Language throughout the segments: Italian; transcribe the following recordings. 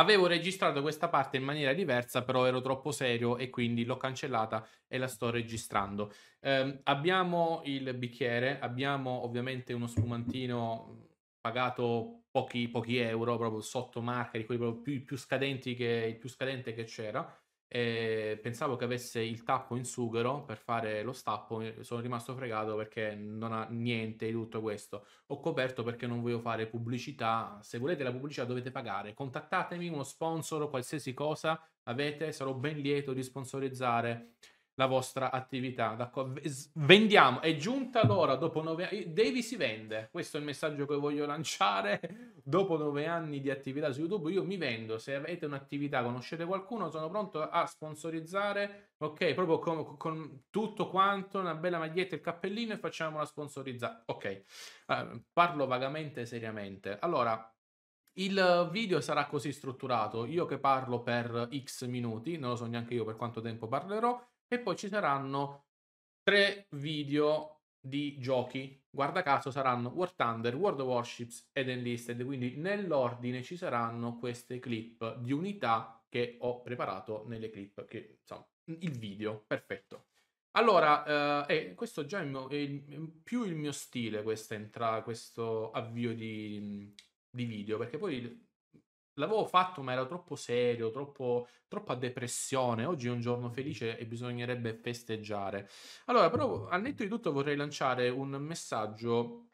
Avevo registrato questa parte in maniera diversa, però ero troppo serio e quindi l'ho cancellata e la sto registrando. Eh, abbiamo il bicchiere, abbiamo ovviamente uno spumantino pagato pochi, pochi euro, proprio sotto marca, di quelli proprio più, più scadenti che, il più scadente che c'era e pensavo che avesse il tappo in sughero per fare lo stappo, sono rimasto fregato perché non ha niente di tutto questo. Ho coperto perché non voglio fare pubblicità, se volete la pubblicità dovete pagare, contattatemi, uno sponsor, qualsiasi cosa avete, sarò ben lieto di sponsorizzare la vostra attività. D'accordo? Vendiamo, è giunta l'ora dopo nove anni. Devi si vende, questo è il messaggio che voglio lanciare. Dopo nove anni di attività su YouTube, io mi vendo. Se avete un'attività, conoscete qualcuno, sono pronto a sponsorizzare, ok? Proprio con, con tutto quanto, una bella maglietta e il cappellino e facciamola sponsorizzare. Ok, uh, parlo vagamente e seriamente. Allora, il video sarà così strutturato, io che parlo per x minuti, non lo so neanche io per quanto tempo parlerò, e poi ci saranno tre video di giochi. Guarda caso saranno War Thunder, World of Warships ed Enlisted, quindi nell'ordine ci saranno queste clip di unità che ho preparato nelle clip, che insomma, il video, perfetto. Allora, eh, questo già è, mio, è il, più il mio stile, questa entra, questo avvio di, di video, perché poi L'avevo fatto, ma era troppo serio, troppo, troppa depressione. Oggi è un giorno felice e bisognerebbe festeggiare. Allora, però, al netto di tutto, vorrei lanciare un messaggio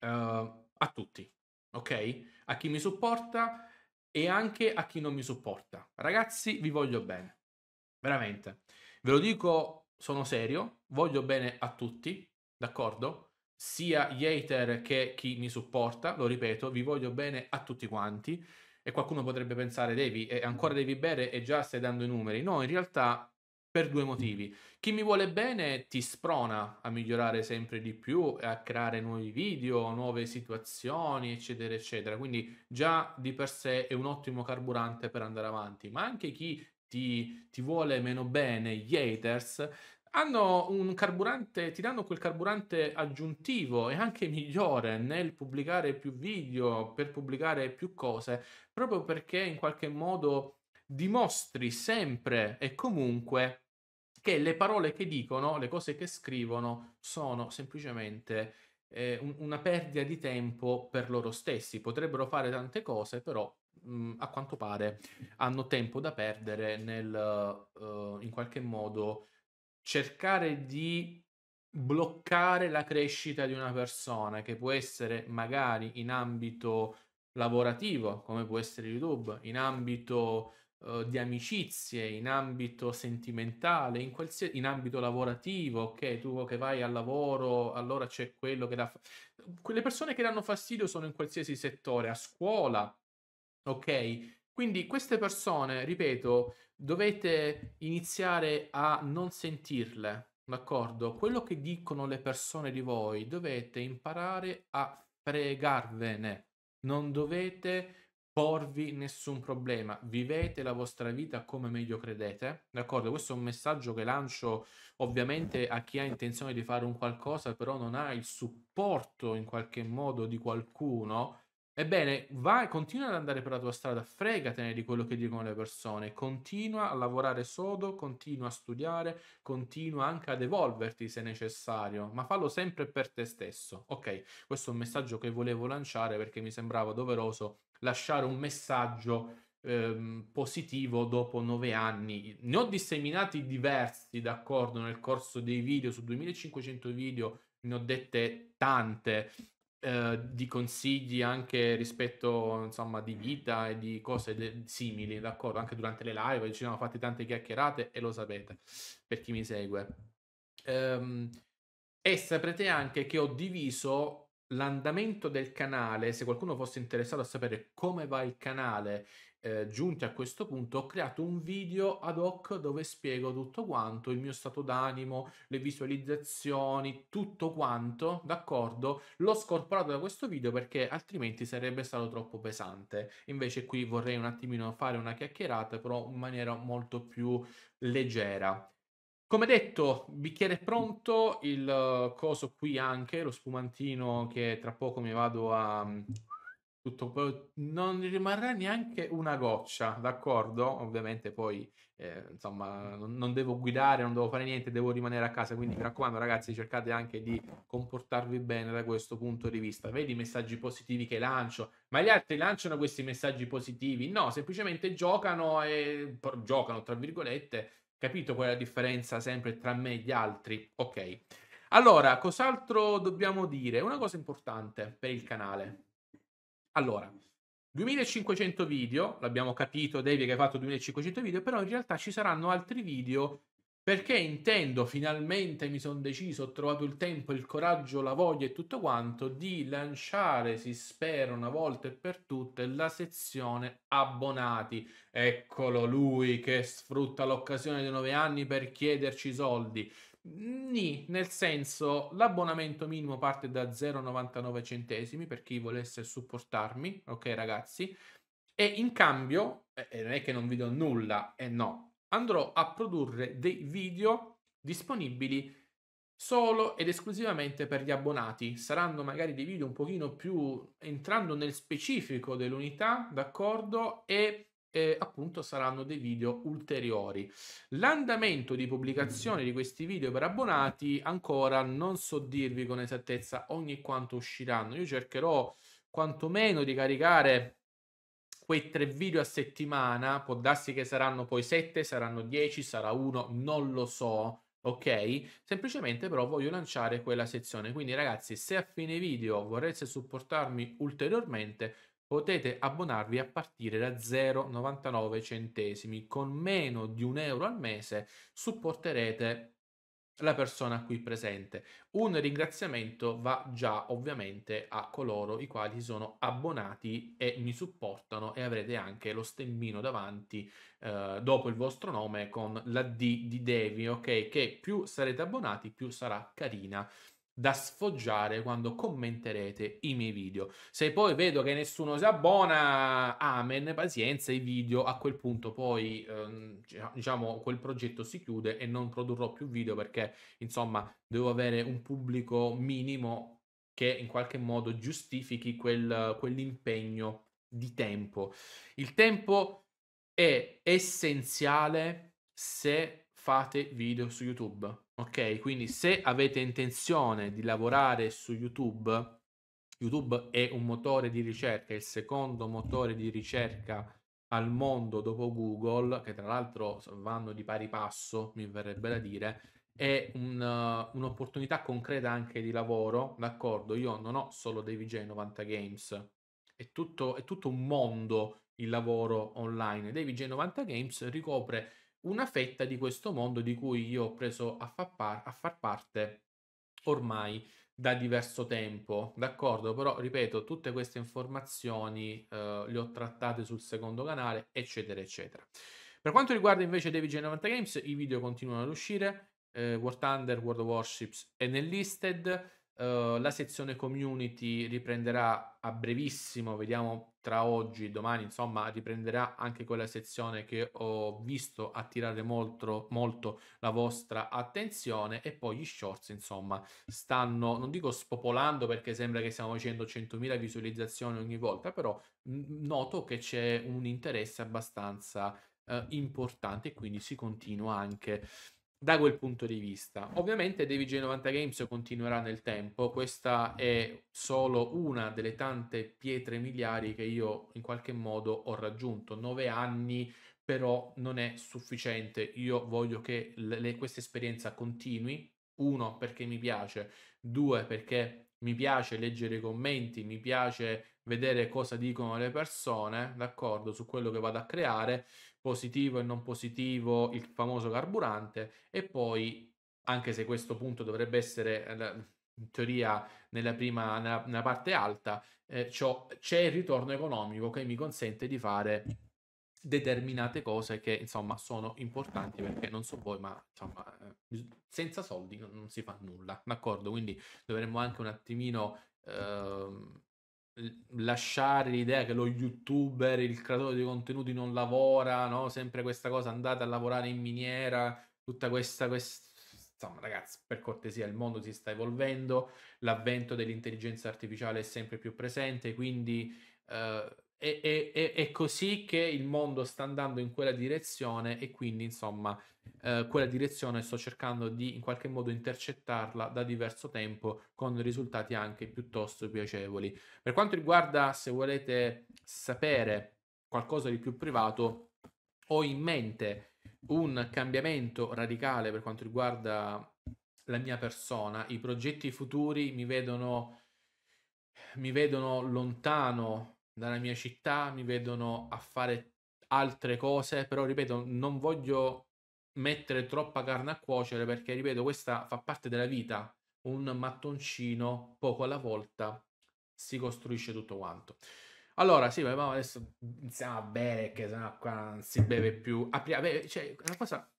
uh, a tutti, ok? A chi mi supporta e anche a chi non mi supporta. Ragazzi, vi voglio bene. Veramente. Ve lo dico, sono serio, voglio bene a tutti, d'accordo? sia gli hater che chi mi supporta, lo ripeto, vi voglio bene a tutti quanti. E qualcuno potrebbe pensare, devi, eh, ancora devi bere e già stai dando i numeri. No, in realtà per due motivi. Chi mi vuole bene ti sprona a migliorare sempre di più, a creare nuovi video, nuove situazioni, eccetera, eccetera. Quindi già di per sé è un ottimo carburante per andare avanti. Ma anche chi ti, ti vuole meno bene, gli haters, hanno un carburante, ti danno quel carburante aggiuntivo e anche migliore nel pubblicare più video, per pubblicare più cose, proprio perché in qualche modo dimostri sempre e comunque che le parole che dicono, le cose che scrivono sono semplicemente eh, un, una perdita di tempo per loro stessi. Potrebbero fare tante cose, però mh, mm, a quanto pare hanno tempo da perdere nel uh, in qualche modo cercare di bloccare la crescita di una persona che può essere magari in ambito lavorativo come può essere YouTube, in ambito eh, di amicizie, in ambito sentimentale, in, qualsiasi, in ambito lavorativo, ok, tu che vai al lavoro, allora c'è quello che dà... Quelle persone che danno fastidio sono in qualsiasi settore, a scuola, ok? Quindi queste persone, ripeto, dovete iniziare a non sentirle, d'accordo? Quello che dicono le persone di voi, dovete imparare a fregarvene, non dovete porvi nessun problema, vivete la vostra vita come meglio credete, d'accordo? Questo è un messaggio che lancio ovviamente a chi ha intenzione di fare un qualcosa, però non ha il supporto in qualche modo di qualcuno Ebbene, vai, continua ad andare per la tua strada, fregatene di quello che dicono le persone, continua a lavorare sodo, continua a studiare, continua anche ad evolverti se necessario, ma fallo sempre per te stesso. Ok, questo è un messaggio che volevo lanciare perché mi sembrava doveroso lasciare un messaggio ehm, positivo dopo nove anni. Ne ho disseminati diversi, d'accordo, nel corso dei video, su 2500 video ne ho dette tante eh, di consigli anche rispetto insomma di vita e di cose de- simili, d'accordo? Anche durante le live ci siamo fatti tante chiacchierate e lo sapete per chi mi segue. Um, e saprete anche che ho diviso l'andamento del canale, se qualcuno fosse interessato a sapere come va il canale eh, giunti a questo punto ho creato un video ad hoc dove spiego tutto quanto, il mio stato d'animo, le visualizzazioni, tutto quanto, d'accordo? L'ho scorporato da questo video perché altrimenti sarebbe stato troppo pesante. Invece qui vorrei un attimino fare una chiacchierata però in maniera molto più leggera. Come detto, bicchiere pronto, il coso qui anche, lo spumantino che tra poco mi vado a tutto, non rimarrà neanche una goccia, d'accordo? Ovviamente poi, eh, insomma, non, non, devo guidare, non devo fare niente, devo rimanere a casa, quindi mi raccomando ragazzi, cercate anche di comportarvi bene da questo punto di vista. Vedi i messaggi positivi che lancio, ma gli altri lanciano questi messaggi positivi? No, semplicemente giocano e giocano, tra virgolette, capito qual la differenza sempre tra me e gli altri? Ok. Allora, cos'altro dobbiamo dire? Una cosa importante per il canale allora, 2500 video, l'abbiamo capito Davide che hai fatto 2500 video, però in realtà ci saranno altri video perché intendo, finalmente mi sono deciso, ho trovato il tempo, il coraggio, la voglia e tutto quanto di lanciare, si spera una volta e per tutte, la sezione abbonati. Eccolo lui che sfrutta l'occasione dei nove anni per chiederci soldi. Nì, nel senso l'abbonamento minimo parte da 0,99 centesimi per chi volesse supportarmi, ok ragazzi? E in cambio, eh, non è che non vi do nulla, e eh, no, andrò a produrre dei video disponibili solo ed esclusivamente per gli abbonati. Saranno magari dei video un pochino più entrando nel specifico dell'unità, d'accordo? E eh, appunto saranno dei video ulteriori. L'andamento di pubblicazione di questi video per abbonati ancora non so dirvi con esattezza ogni quanto usciranno. Io cercherò quantomeno di caricare quei tre video a settimana, può darsi che saranno poi sette, saranno dieci, sarà uno, non lo so. Ok? Semplicemente però voglio lanciare quella sezione. Quindi ragazzi, se a fine video vorreste supportarmi ulteriormente, potete abbonarvi a partire da 0,99 centesimi. Con meno di un euro al mese supporterete la persona qui presente. Un ringraziamento va già ovviamente a coloro i quali sono abbonati e mi supportano e avrete anche lo stemmino davanti eh, dopo il vostro nome con la D di Devi, ok? Che più sarete abbonati più sarà carina da sfoggiare quando commenterete i miei video. Se poi vedo che nessuno si abbona, amen, pazienza, i video a quel punto poi ehm, diciamo quel progetto si chiude e non produrrò più video perché insomma devo avere un pubblico minimo che in qualche modo giustifichi quel, quell'impegno di tempo. Il tempo è essenziale se fate video su YouTube, ok? Quindi se avete intenzione di lavorare su YouTube, YouTube è un motore di ricerca, il secondo motore di ricerca al mondo dopo Google, che tra l'altro vanno di pari passo, mi verrebbe da dire, è un, uh, un'opportunità concreta anche di lavoro, d'accordo? Io non ho solo dvj 90 Games, è tutto, è tutto un mondo il lavoro online. dvj 90 Games ricopre una fetta di questo mondo di cui io ho preso a far, par- a far parte ormai da diverso tempo, d'accordo? Però ripeto, tutte queste informazioni eh, le ho trattate sul secondo canale, eccetera, eccetera. Per quanto riguarda invece DVG 90 Games, i video continuano ad uscire, eh, War Thunder, World of Warships è nell'listed. Uhm, la sezione community riprenderà a brevissimo, vediamo tra oggi e domani, insomma, riprenderà anche quella sezione che ho visto attirare molto, molto la vostra attenzione e poi gli shorts, insomma, stanno, non dico spopolando perché sembra che stiamo facendo 100.000 visualizzazioni ogni volta, però noto che c'è un interesse abbastanza eh, importante e quindi si continua anche da quel punto di vista. Ovviamente DVG 90 Games continuerà nel tempo, questa è solo una delle tante pietre miliari che io in qualche modo ho raggiunto. Nove anni però non è sufficiente, io voglio che le, le, questa esperienza continui, uno perché mi piace, due perché mi piace leggere i commenti, mi piace vedere cosa dicono le persone, d'accordo, su quello che vado a creare, positivo e non positivo il famoso carburante e poi, anche se questo punto dovrebbe essere eh, in teoria nella, prima, nella, nella parte alta, eh, c'è il ritorno economico che mi consente di fare determinate cose che insomma sono importanti perché non so voi ma insomma eh, senza soldi non, non si fa nulla d'accordo quindi dovremmo anche un attimino eh, lasciare l'idea che lo youtuber, il creatore di contenuti non lavora, no? Sempre questa cosa, andate a lavorare in miniera, tutta questa, questa... Insomma, ragazzi, per cortesia, il mondo si sta evolvendo, l'avvento dell'intelligenza artificiale è sempre più presente, quindi eh, è, è, è, così che il mondo sta andando in quella direzione e quindi insomma eh, quella direzione sto cercando di in qualche modo intercettarla da diverso tempo con risultati anche piuttosto piacevoli. Per quanto riguarda se volete sapere qualcosa di più privato ho in mente un cambiamento radicale per quanto riguarda la mia persona, i progetti futuri mi vedono mi vedono lontano dalla mia città, mi vedono a fare altre cose, però ripeto, non voglio mettere troppa carne a cuocere perché, ripeto, questa fa parte della vita, un mattoncino poco alla volta si costruisce tutto quanto. Allora, sì, ma adesso iniziamo a bere, che sennò qua non si beve più. Apri- beh, cioè, una cosa,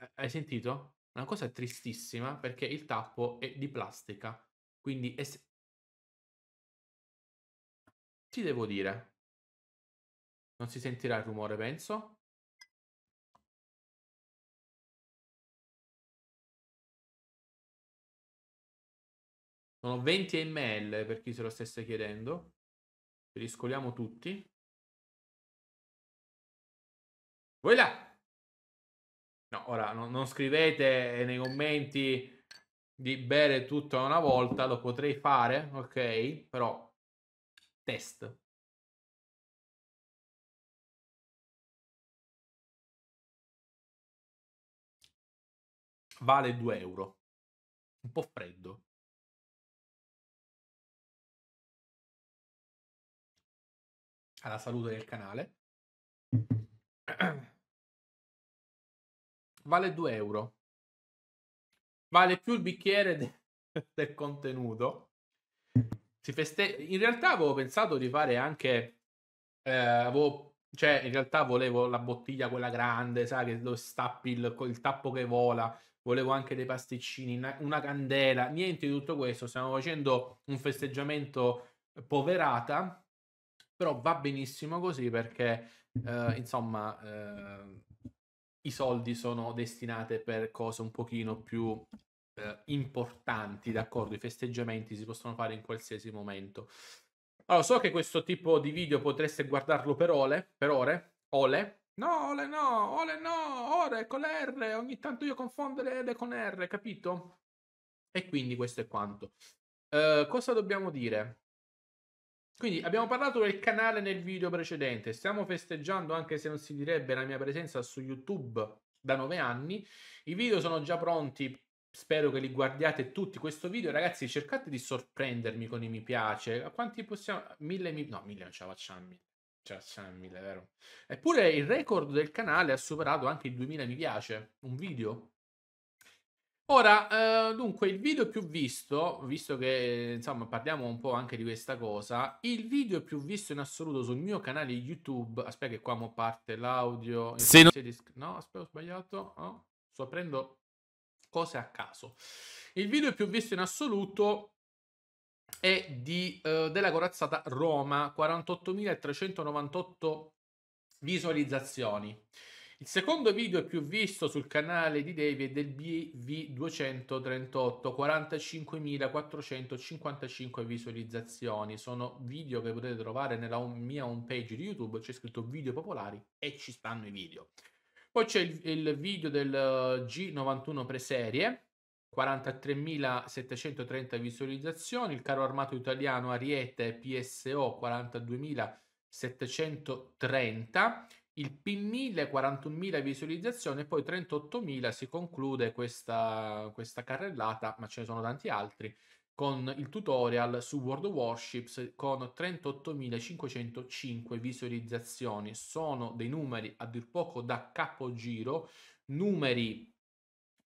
eh, hai sentito? Una cosa tristissima perché il tappo è di plastica, quindi è ti devo dire. Non si sentirà il rumore, penso. Sono 20 ml per chi se lo stesse chiedendo. Riscoliamo tutti. Voi là! No, ora no, non scrivete nei commenti di bere tutto a una volta, lo potrei fare, ok? Però test vale 2 euro un po' freddo alla salute del canale vale 2 euro vale più il bicchiere de del contenuto feste... In realtà avevo pensato di fare anche... Eh, avevo... Cioè, in realtà volevo la bottiglia quella grande, sai, che dove stappi il, il tappo che vola. Volevo anche dei pasticcini, una, una candela. Niente di tutto questo. Stiamo facendo un festeggiamento poverata, però va benissimo così perché, eh, insomma... Eh, i soldi sono destinati per cose un pochino più eh, importanti, d'accordo? I festeggiamenti si possono fare in qualsiasi momento. Allora, so che questo tipo di video potreste guardarlo per ore, per ore, ole. No, ole no, ole no, ore con R, ogni tanto io confondo le R con R, capito? E quindi questo è quanto. Eh, cosa dobbiamo dire? Quindi abbiamo parlato del canale nel video precedente, stiamo festeggiando anche se non si direbbe la mia presenza su YouTube da 9 anni, i video sono già pronti Spero che li guardiate tutti questo video. Ragazzi, cercate di sorprendermi con i mi piace. A quanti possiamo? Mille mi... No, mille non ce la facciamo. Mille. Ce la facciamo mille, vero? Eppure il record del canale ha superato anche i 2000 mi piace. Un video. Ora, eh, dunque, il video più visto, visto che, insomma, parliamo un po' anche di questa cosa, il video più visto in assoluto sul mio canale YouTube, aspetta che qua mo parte l'audio... Se non... No, aspetta, ho sbagliato. Oh, sto aprendo cose a caso. Il video più visto in assoluto è di, eh, della corazzata Roma, 48.398 visualizzazioni. Il secondo video più visto sul canale di Devi è del BV238, 45.455 visualizzazioni. Sono video che potete trovare nella mia homepage di YouTube, c'è scritto video popolari e ci stanno i video. Poi c'è il, il video del eh, G91 preserie, 43.730 visualizzazioni, il carro armato italiano Ariete PSO 42.730, il P1000 41.000 visualizzazioni e poi 38.000 si conclude questa, questa carrellata, ma ce ne sono tanti altri, con il tutorial su World of Warships con 38.505 visualizzazioni. Sono dei numeri a dir poco da capogiro, numeri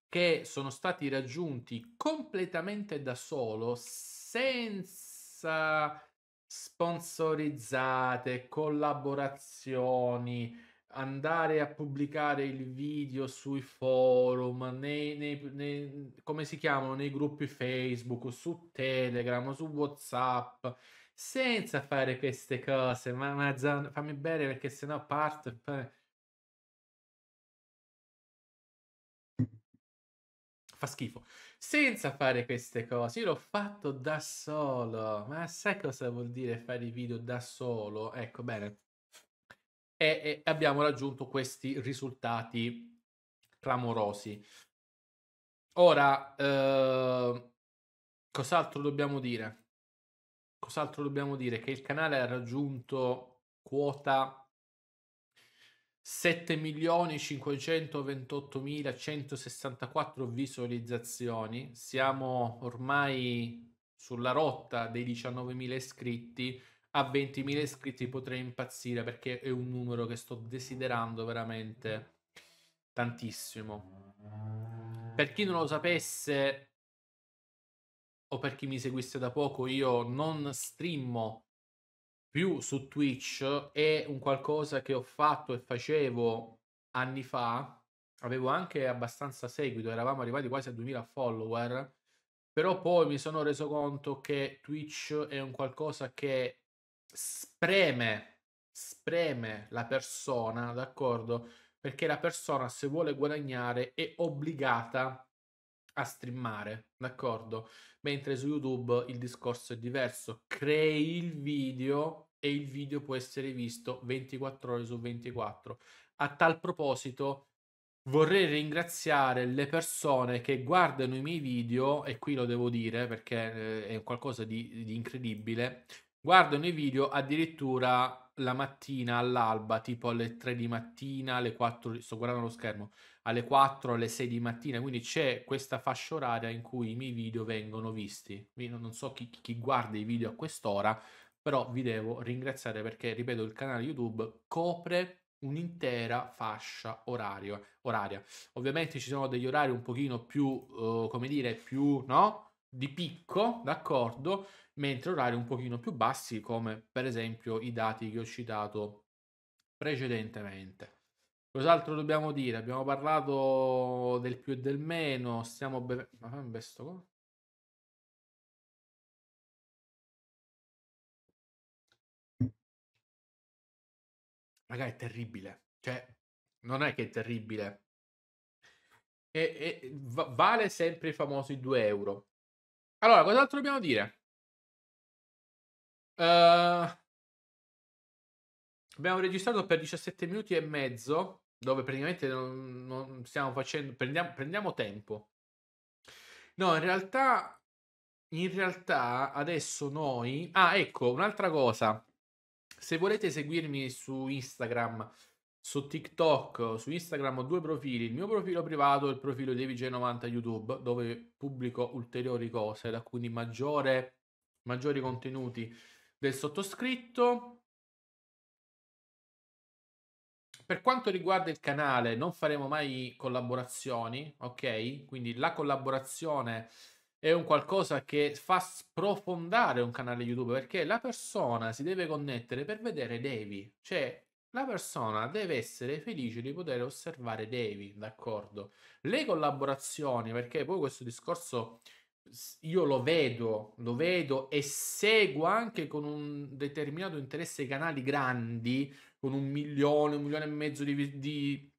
che sono stati raggiunti completamente da solo, senza sponsorizzate, collaborazioni, andare a pubblicare il video sui forum, nei, nei, nei, come si chiamano, nei gruppi Facebook, su Telegram, su Whatsapp, senza fare queste cose. Ma, ma fammi bene perché sennò parto. Fa schifo. Senza fare queste cose, io l'ho fatto da solo. Ma sai cosa vuol dire fare i video da solo? Ecco, bene e, e abbiamo raggiunto questi risultati clamorosi. Ora, eh, cos'altro dobbiamo dire? Cos'altro dobbiamo dire? Che il canale ha raggiunto quota 7.528.164 visualizzazioni. Siamo ormai sulla rotta dei 19.000 iscritti a 20.000 iscritti potrei impazzire perché è un numero che sto desiderando veramente tantissimo. Per chi non lo sapesse o per chi mi seguisse da poco, io non streammo più su Twitch, è un qualcosa che ho fatto e facevo anni fa, avevo anche abbastanza seguito, eravamo arrivati quasi a 2000 follower, però poi mi sono reso conto che Twitch è un qualcosa che spreme, spreme la persona, d'accordo? Perché la persona, se vuole guadagnare, è obbligata a streamare, d'accordo? Mentre su YouTube il discorso è diverso. Crei il video e il video può essere visto 24 ore su 24. A tal proposito, vorrei ringraziare le persone che guardano i miei video, e qui lo devo dire perché eh, è qualcosa di, di incredibile. Guardano i video addirittura la mattina all'alba, tipo alle 3 di mattina, alle 4, sto guardando lo schermo, alle 4, alle 6 di mattina, quindi c'è questa fascia oraria in cui i miei video vengono visti. Io non so chi, chi guarda i video a quest'ora, però vi devo ringraziare perché, ripeto, il canale YouTube copre un'intera fascia orario, oraria. Ovviamente ci sono degli orari un pochino più, uh, come dire, più, no? Di picco, d'accordo? mentre orari un pochino più bassi come per esempio i dati che ho citato precedentemente. Cos'altro dobbiamo dire? Abbiamo parlato del più e del meno, stiamo bevendo... Ma fammi questo qua. Raga, è terribile. Cioè, non è che è terribile. E, e, vale sempre i famosi 2 euro. Allora, cos'altro dobbiamo dire? Uh, abbiamo registrato per 17 minuti e mezzo, dove praticamente non, non stiamo facendo. Prendiamo, prendiamo, tempo. No, in realtà. In realtà adesso noi. Ah, ecco, un'altra cosa. Se volete seguirmi su Instagram, su TikTok, su Instagram ho due profili, il mio profilo privato e il profilo DVG90 YouTube, dove pubblico ulteriori cose, da cui maggiore maggiori contenuti del sottoscritto. Per quanto riguarda il canale, non faremo mai collaborazioni, ok? Quindi la collaborazione è un qualcosa che fa sprofondare un canale YouTube perché la persona si deve connettere per vedere Devi, cioè la persona deve essere felice di poter osservare Devi, d'accordo? Le collaborazioni, perché poi questo discorso io lo vedo, lo vedo e seguo anche con un determinato interesse i canali grandi, con un milione, un milione e mezzo di, di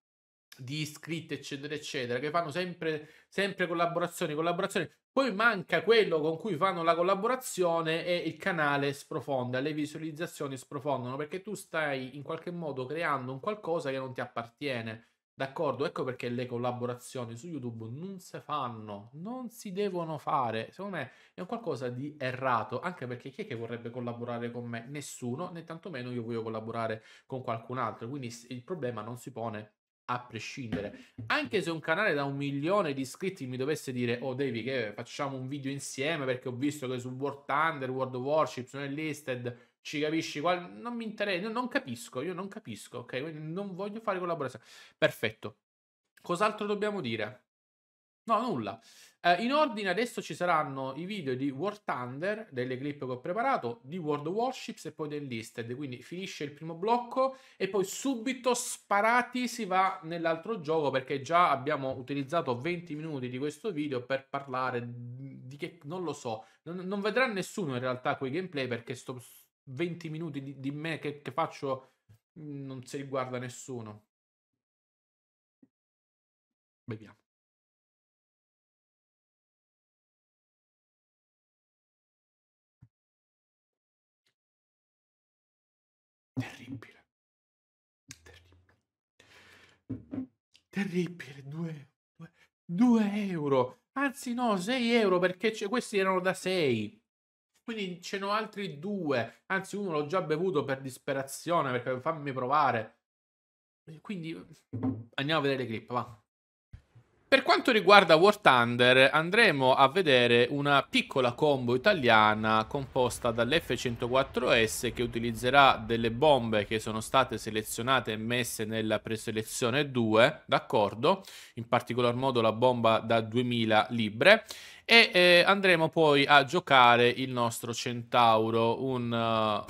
di iscritti, eccetera, eccetera, che fanno sempre, sempre collaborazioni, collaborazioni. Poi manca quello con cui fanno la collaborazione e il canale sprofonda, le visualizzazioni sprofondano perché tu stai in qualche modo creando un qualcosa che non ti appartiene. D'accordo, ecco perché le collaborazioni su YouTube non si fanno, non si devono fare. Secondo me è un qualcosa di errato, anche perché chi è che vorrebbe collaborare con me? Nessuno, né tantomeno io voglio collaborare con qualcun altro. Quindi il problema non si pone a prescindere. Anche se un canale da un milione di iscritti mi dovesse dire, oh Devi, che facciamo un video insieme perché ho visto che su World Thunder, World of Warships, sono listed ci capisci? Qual... Non mi interessa, non capisco, io non capisco, ok? Quindi non voglio fare collaborazione. Perfetto. Cos'altro dobbiamo dire? No, nulla. Eh, in ordine adesso ci saranno i video di War Thunder, delle clip che ho preparato, di World Warships e poi del Listed. Quindi finisce il primo blocco e poi subito sparati si va nell'altro gioco perché già abbiamo utilizzato 20 minuti di questo video per parlare di che... non lo so. Non, non vedrà nessuno in realtà quei gameplay perché sto 20 minuti di, di me che, che faccio non si riguarda nessuno. Vediamo. Terribile. Terribile. Terribile. 2, 2, 2 euro. Anzi no, 6 euro perché c- questi erano da 6. Quindi ce n'ho altri due. Anzi, uno l'ho già bevuto per disperazione perché fammi provare. Quindi andiamo a vedere le clip, va. Per quanto riguarda War Thunder, andremo a vedere una piccola combo italiana composta dall'F-104S che utilizzerà delle bombe che sono state selezionate e messe nella preselezione 2, d'accordo? In particolar modo la bomba da 2000 libre e eh, andremo poi a giocare il nostro Centauro, un, uh,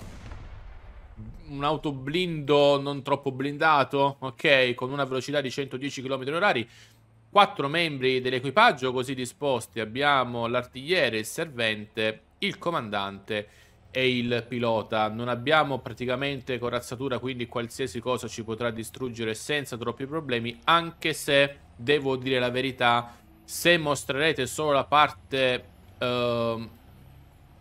un autoblindo non troppo blindato, ok? Con una velocità di 110 km/h. Quattro membri dell'equipaggio così disposti. Abbiamo l'artigliere, il servente, il comandante e il pilota. Non abbiamo praticamente corazzatura, quindi qualsiasi cosa ci potrà distruggere senza troppi problemi, anche se, devo dire la verità, se mostrerete solo la parte uh,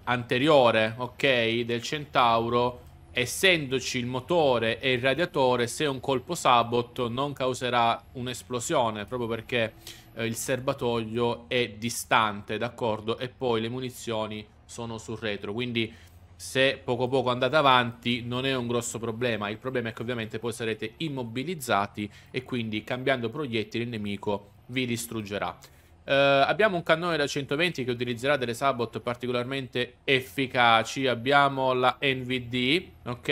anteriore, ok, del Centauro, essendoci il motore e il radiatore, se un colpo sabot non causerà un'esplosione, proprio perché eh, il serbatoio è distante, d'accordo? E poi le munizioni sono sul retro, quindi se poco poco andate avanti non è un grosso problema, il problema è che ovviamente poi sarete immobilizzati e quindi cambiando proiettili il nemico vi distruggerà. Eh, abbiamo un cannone da 120 che utilizzerà delle sabot particolarmente efficaci, abbiamo la NVD, ok?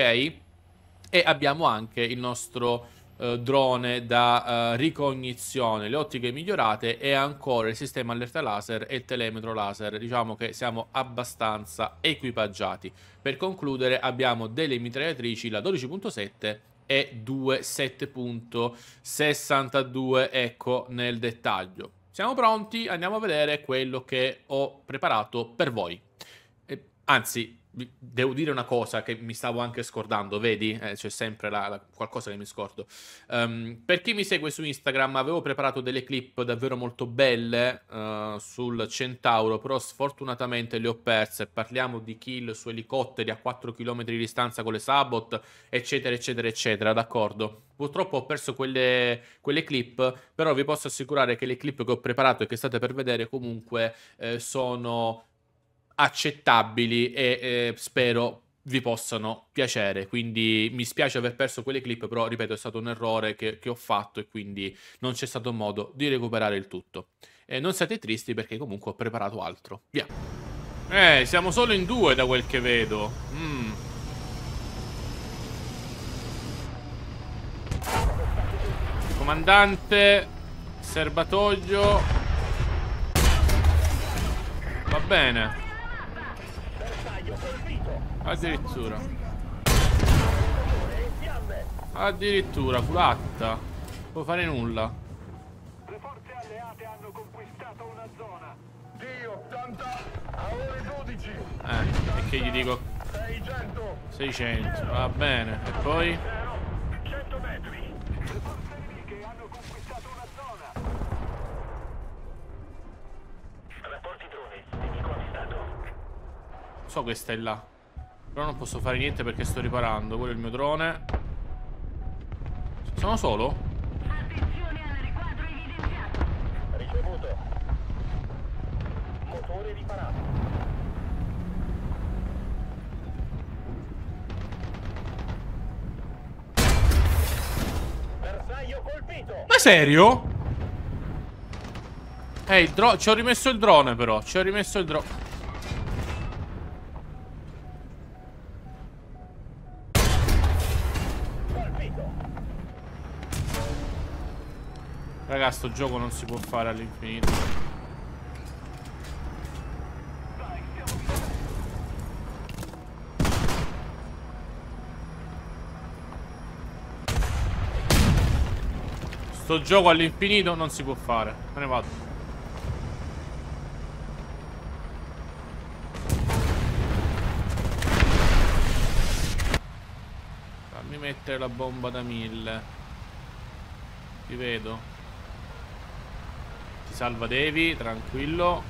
E abbiamo anche il nostro eh, drone da eh, ricognizione, le ottiche migliorate e ancora il sistema allerta laser e il telemetro laser. Diciamo che siamo abbastanza equipaggiati. Per concludere abbiamo delle mitragliatrici, la 12.7 2,7.62, ecco nel dettaglio. Siamo pronti, andiamo a vedere quello che ho preparato per voi. Eh, anzi, Devo dire una cosa che mi stavo anche scordando, vedi? Eh, c'è sempre la, la, qualcosa che mi scordo. Um, per chi mi segue su Instagram, avevo preparato delle clip davvero molto belle uh, sul Centauro, però sfortunatamente le ho perse. Parliamo di kill su elicotteri a 4 km di distanza con le Sabot, eccetera, eccetera, eccetera, d'accordo? Purtroppo ho perso quelle, quelle, clip, però vi posso assicurare che le clip che ho preparato e che state per vedere comunque eh, sono accettabili e eh, spero vi possano piacere. Quindi mi spiace aver perso quelle clip, però ripeto è stato un errore che, che ho fatto e quindi non c'è stato modo di recuperare il tutto. E non siate tristi perché comunque ho preparato altro. Via. Eh, siamo solo in due da quel che vedo. Mm. Comandante, serbatoio. Va bene. Addirittura. Addirittura, culatta. Non può fare nulla. Le forze alleate hanno conquistato una zona. D80 a ore 12. Eh, e che gli dico? 600. 600, va bene. E poi? 100 metri. So che stai là. Però non posso fare niente perché sto riparando. Quello è il mio drone. Sono solo? Attenzione al riquadro evidenziato. Ricevuto. Motore riparato. Bersaglio colpito. Ma serio? Ehi, hey, ci ho rimesso il drone però. Ci ho rimesso il drone. Raga, sto gioco non si può fare all'infinito. Sto gioco all'infinito non si può fare. Me ne vado. mettere la bomba da mille Ti vedo ti salva Devi, tranquillo.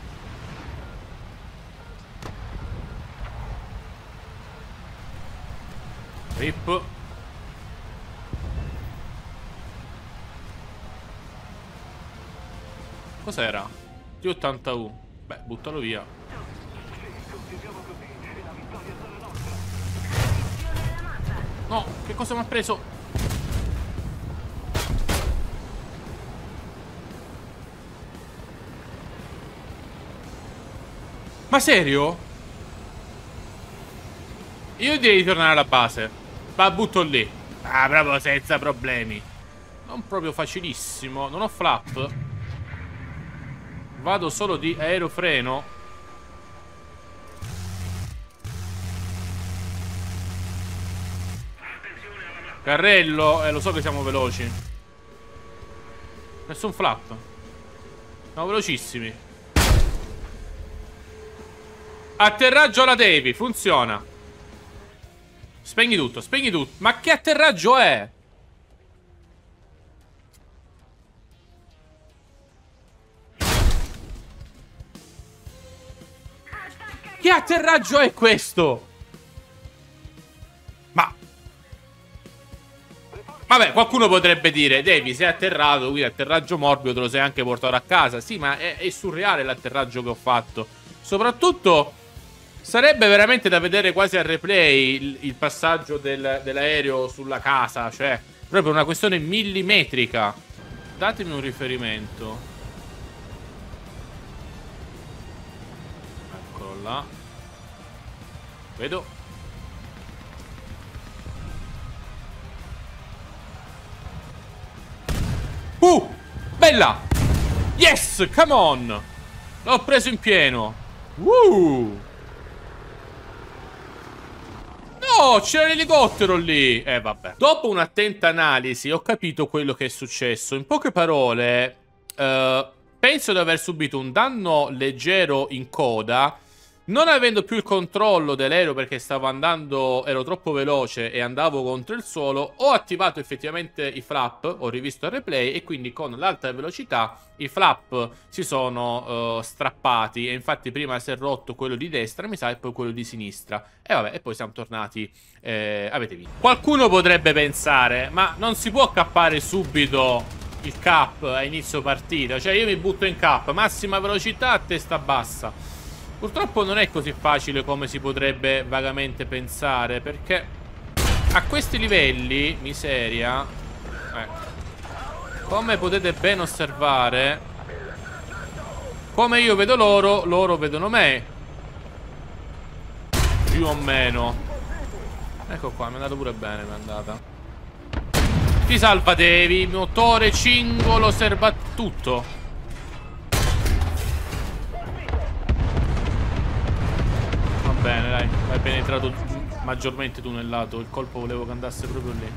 Rip. Cos'era? T80U. Beh, buttalo via. No, che cosa mi ha preso? Ma serio? Io direi di tornare alla base. Ma butto lì. Ah, proprio senza problemi. Non proprio facilissimo. Non ho flap. Vado solo di aerofreno. Carrello. Eh, lo so che siamo veloci. Nessun flap. Siamo velocissimi. Atterraggio alla Davy, funziona. Spegni tutto, spegni tutto. Ma che atterraggio è? Che atterraggio è questo? Ma... Vabbè, qualcuno potrebbe dire, Davy, sei atterrato, quindi atterraggio morbido, te lo sei anche portato a casa. Sì, ma è, è surreale l'atterraggio che ho fatto. Soprattutto Sarebbe veramente da vedere quasi al replay il, il passaggio del, dell'aereo sulla casa, cioè proprio una questione millimetrica. Datemi un riferimento. Eccolo là. Vedo. Uh! Bella! Yes! Come on! L'ho preso in pieno! Uh! Oh, c'era l'elicottero lì! Eh, vabbè. Dopo un'attenta analisi ho capito quello che è successo. In poche parole, eh, penso di aver subito un danno leggero in coda non avendo più il controllo dell'aereo perché stavo andando, ero troppo veloce e andavo contro il suolo, ho attivato effettivamente i flap, ho rivisto il replay e quindi con l'alta velocità i flap si sono uh, strappati e infatti prima si è rotto quello di destra, mi sa, e poi quello di sinistra. E vabbè, e poi siamo tornati, eh, avete vinto. Qualcuno potrebbe pensare, ma non si può cappare subito il cap a inizio partita, cioè io mi butto in cap, massima velocità a testa bassa. Purtroppo non è così facile come si potrebbe vagamente pensare Perché a questi livelli, miseria eh, Come potete ben osservare Come io vedo loro, loro vedono me Più o meno Ecco qua, mi è andata pure bene, mi è andata Ti salvatevi, motore, cingolo, serva tutto Bene, dai. Hai penetrato maggiormente tu nel lato. Il colpo volevo che andasse proprio lì.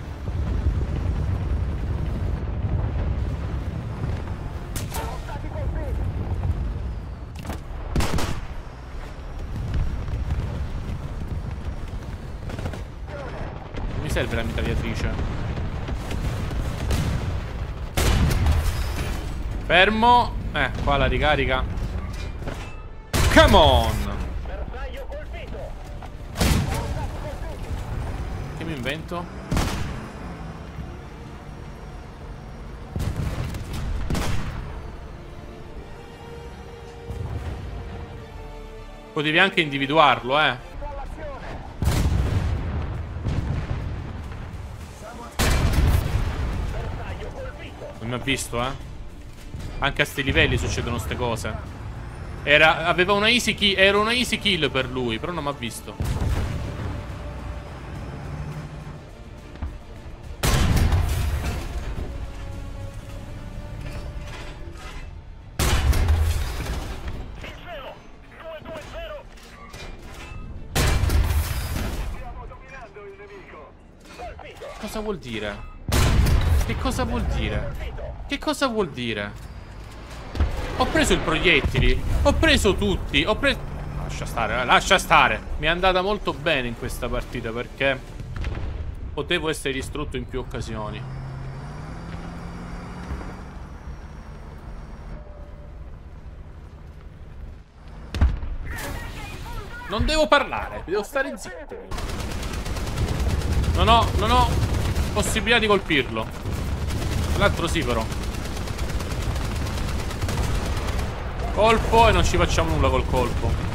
Mi serve la mitagliatrice. Fermo. Eh, qua la ricarica. Come on! che mi invento? Potevi anche individuarlo, eh. Non mi ha visto, eh. Anche a sti livelli succedono ste cose. Era, aveva una easy kill, era una easy kill per lui, però non mi ha visto. Cosa vuol dire? Che cosa vuol dire? Che cosa vuol dire? Ho preso i proiettili Ho preso tutti Ho preso... Lascia stare, eh, lascia stare Mi è andata molto bene in questa partita perché Potevo essere distrutto in più occasioni Non devo parlare, devo stare zitto non ho, non ho possibilità di colpirlo. L'altro sì però. Colpo e non ci facciamo nulla col colpo.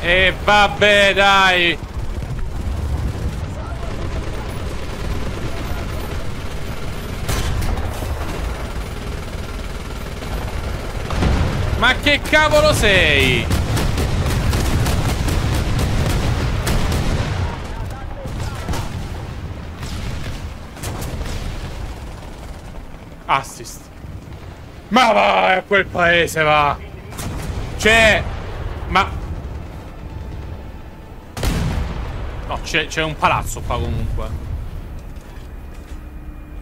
E vabbè dai Ma che cavolo sei? Assist. Ma va a quel paese, va! C'è... Ma... No, c'è un palazzo qua comunque.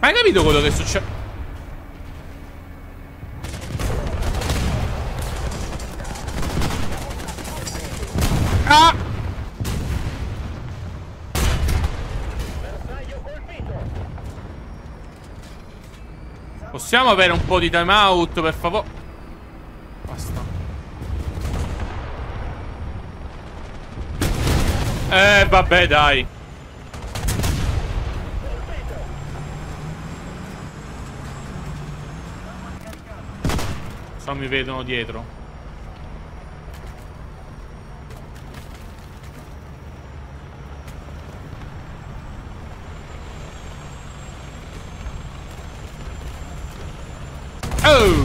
Ma hai capito quello che succede? Possiamo avere un po' di time out, per favore? Basta. Eh, vabbè, dai. Non mi vedono dietro. Oh!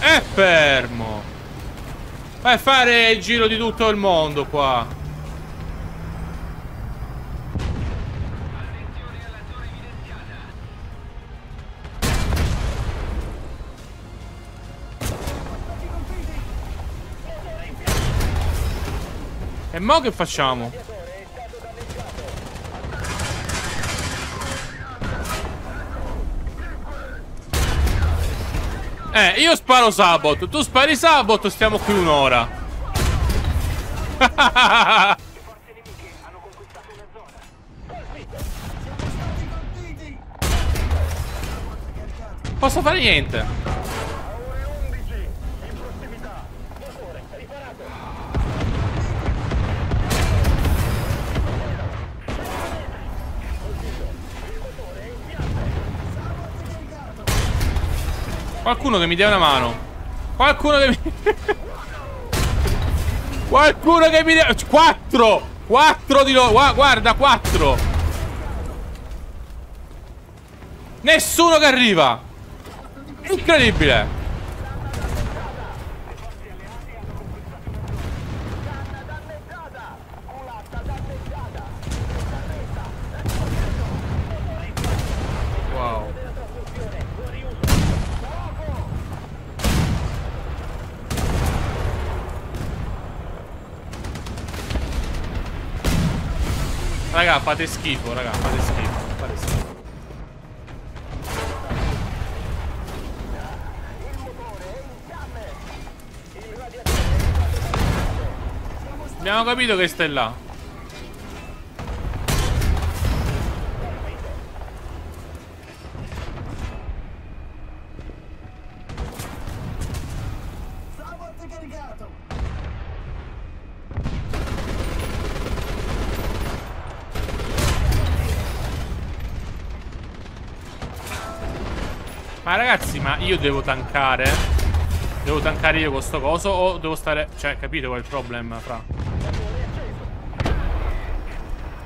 È fermo! Vai a fare il giro di tutto il mondo qua! E mo che facciamo? Eh, io sparo Sabot. Tu spari Sabot, stiamo qui un'ora. Posso fare niente. Qualcuno che mi dia una mano. Qualcuno che mi... Qualcuno che mi dia... Quattro! Quattro di loro! Guarda, quattro! Nessuno che arriva! Incredibile! fate schifo, raga, fate schifo, fate schifo. Abbiamo capito che stai là. ragazzi, ma io devo tankare? Devo tankare io con sto coso o devo stare... Cioè, capite qual è il problema, fra?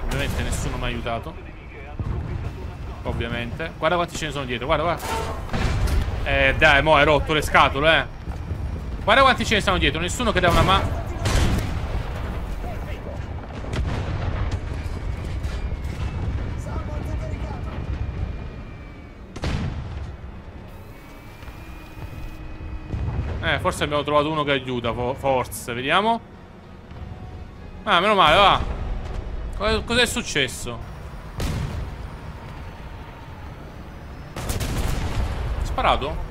Ovviamente nessuno mi ha aiutato. Ovviamente. Guarda quanti ce ne sono dietro, guarda, guarda. Eh, dai, mo' hai rotto le scatole, eh. Guarda quanti ce ne sono dietro, nessuno che dà una mano... forse abbiamo trovato uno che aiuta, forse, vediamo. Ah, meno male, va. Cos'è successo? Sparato?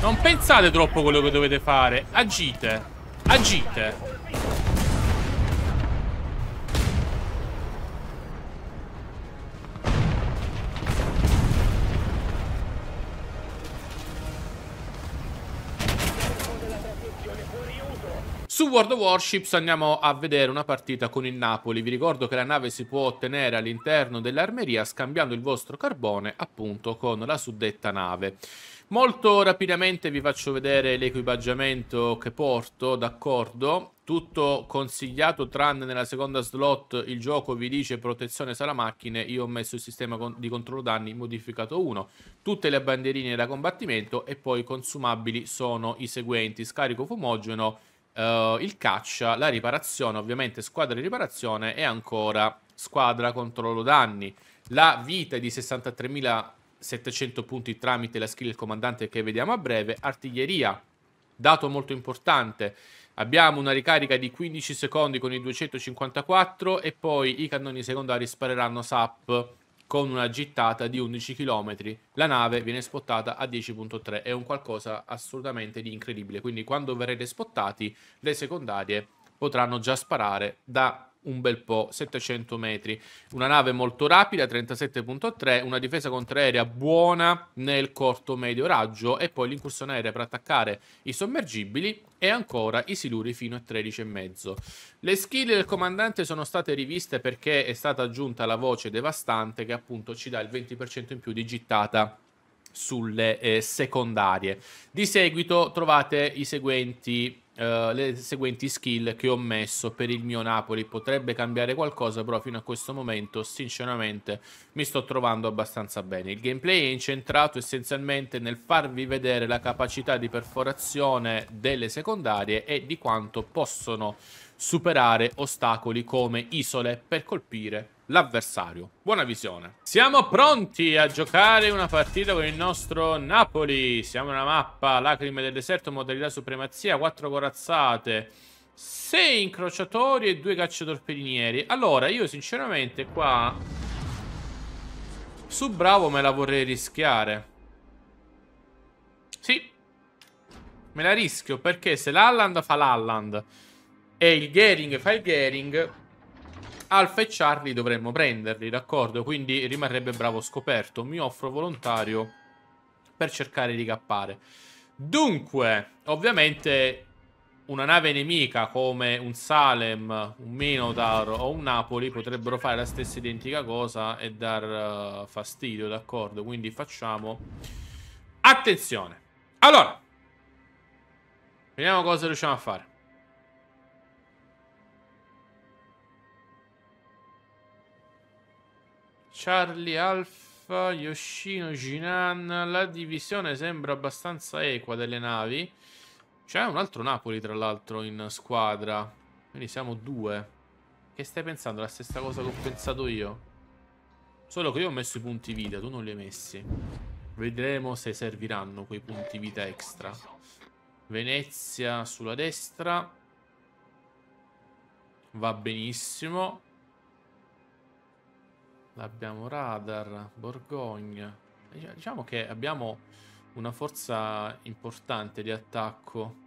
Non pensate troppo a quello che dovete fare. Agite. Agite. Su World of Warships andiamo a vedere una partita con il Napoli. Vi ricordo che la nave si può ottenere all'interno dell'armeria scambiando il vostro carbone appunto con la suddetta nave. Molto rapidamente vi faccio vedere l'equipaggiamento che porto, d'accordo? Tutto consigliato tranne nella seconda slot il gioco vi dice protezione sala macchine, io ho messo il sistema di controllo danni modificato 1, tutte le bandierine da combattimento e poi consumabili sono i seguenti, scarico fumogeno Uh, il caccia, la riparazione, ovviamente squadra di riparazione e ancora squadra controllo danni. La vita è di 63.700 punti tramite la skill del comandante che vediamo a breve. Artiglieria, dato molto importante. Abbiamo una ricarica di 15 secondi con i 254 e poi i cannoni secondari spareranno SAP con una gittata di 11 km. La nave viene spottata a 10.3, è un qualcosa assolutamente di incredibile. Quindi quando verrete spottati, le secondarie potranno già sparare da un bel po', 700 metri. Una nave molto rapida, 37.3, una difesa contraerea buona nel corto-medio raggio e poi l'incursione aerea per attaccare i sommergibili e ancora i siluri fino a 13,5. Le skill del comandante sono state riviste perché è stata aggiunta la voce devastante che appunto ci dà il 20% in più di gittata sulle eh, secondarie. Di seguito trovate i seguenti eh, le seguenti skill che ho messo per il mio Napoli. Potrebbe cambiare qualcosa, però fino a questo momento, sinceramente, mi sto trovando abbastanza bene. Il gameplay è incentrato essenzialmente nel farvi vedere la capacità di perforazione delle secondarie e di quanto possono superare ostacoli come isole per colpire l'avversario. Buona visione. Siamo pronti a giocare una partita con il nostro Napoli. Siamo nella mappa Lacrime del Deserto, modalità supremazia, 4 corazzate, 6 incrociatori e 2 cacciatorpedinieri. Allora, io sinceramente qua su Bravo me la vorrei rischiare. Sì. Me la rischio perché se l'Alland fa l'Alland e il Gering fa il Gering Alfa e Charlie dovremmo prenderli, d'accordo? Quindi rimarrebbe bravo scoperto. Mi offro volontario per cercare di cappare. Dunque, ovviamente una nave nemica come un Salem, un Minotaur o un Napoli potrebbero fare la stessa identica cosa e dar uh, fastidio, d'accordo? Quindi facciamo attenzione. Allora, vediamo cosa riusciamo a fare. Charlie Alpha, Yoshino, Jinan. La divisione sembra abbastanza equa delle navi. C'è un altro Napoli, tra l'altro, in squadra. Quindi siamo due. Che stai pensando? La stessa cosa che ho pensato io. Solo che io ho messo i punti vita, tu non li hai messi. Vedremo se serviranno quei punti vita extra. Venezia sulla destra. Va benissimo abbiamo Radar, Borgogna. Eh, diciamo, diciamo che abbiamo una forza importante di attacco.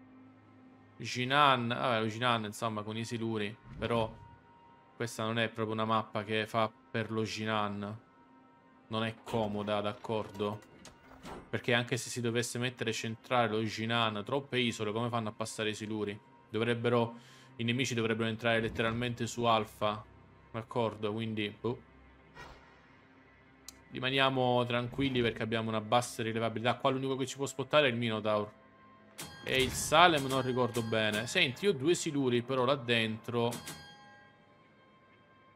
Jinan, vabbè, Jinan insomma con i siluri, però questa non è proprio una mappa che fa per lo Jinan. Non è comoda, d'accordo? Perché anche se si dovesse mettere centrale lo Jinan, troppe isole, come fanno a passare i siluri? Dovrebbero, i nemici dovrebbero entrare letteralmente su Alpha, d'accordo? Quindi, boh. Rimaniamo tranquilli perché abbiamo una bassa rilevabilità. Qua l'unico che ci può spottare è il Minotaur. E il Salem non ricordo bene. Senti, io ho due siluri però là dentro.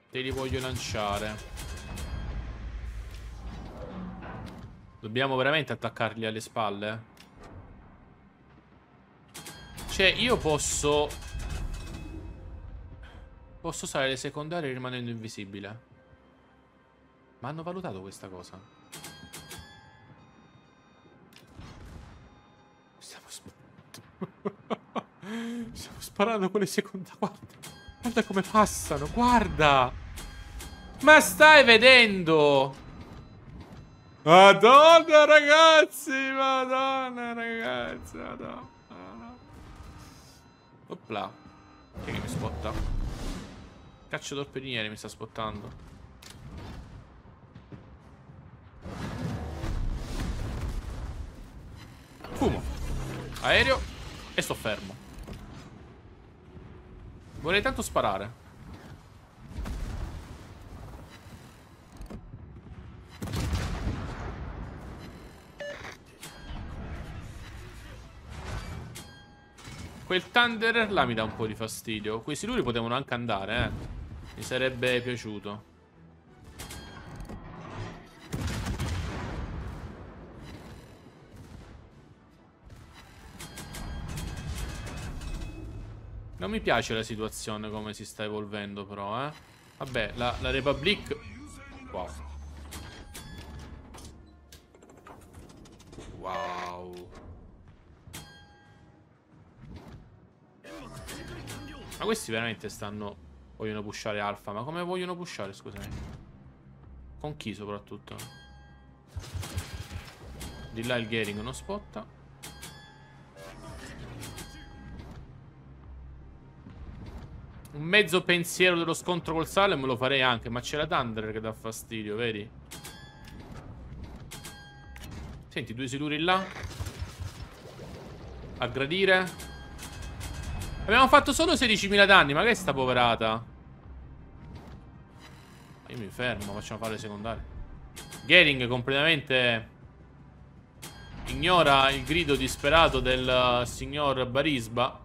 Te li voglio lanciare. Dobbiamo veramente attaccarli alle spalle? Cioè, io posso... Posso usare le secondarie rimanendo invisibile. Ma hanno valutato questa cosa? Stiamo sparando. Stiamo sparando con le seconde. Guarda. Guarda come passano. Guarda. Ma stai vedendo? Madonna ragazzi. Madonna ragazzi. Madonna. Oppla. Che mi spotta? Caccio torpediniere mi sta spottando. Fumo Aereo E sto fermo Vorrei tanto sparare Quel Thunder là mi dà un po' di fastidio Questi lui potevano anche andare, eh Mi sarebbe piaciuto Non mi piace la situazione come si sta evolvendo però, eh. Vabbè, la, la Republic... Wow. Wow. Ma questi veramente stanno... Vogliono pushare alfa. Ma come vogliono pushare, scusami? Con chi soprattutto? Di là il Gering non spotta. Un mezzo pensiero dello scontro col sale me lo farei anche, ma c'è la Thunder che dà fastidio, vedi? Senti, due siluri là. Aggradire. Abbiamo fatto solo 16.000 danni, ma che è sta poverata? Io mi fermo, facciamo fare le secondarie. Gering completamente ignora il grido disperato del signor Barisba.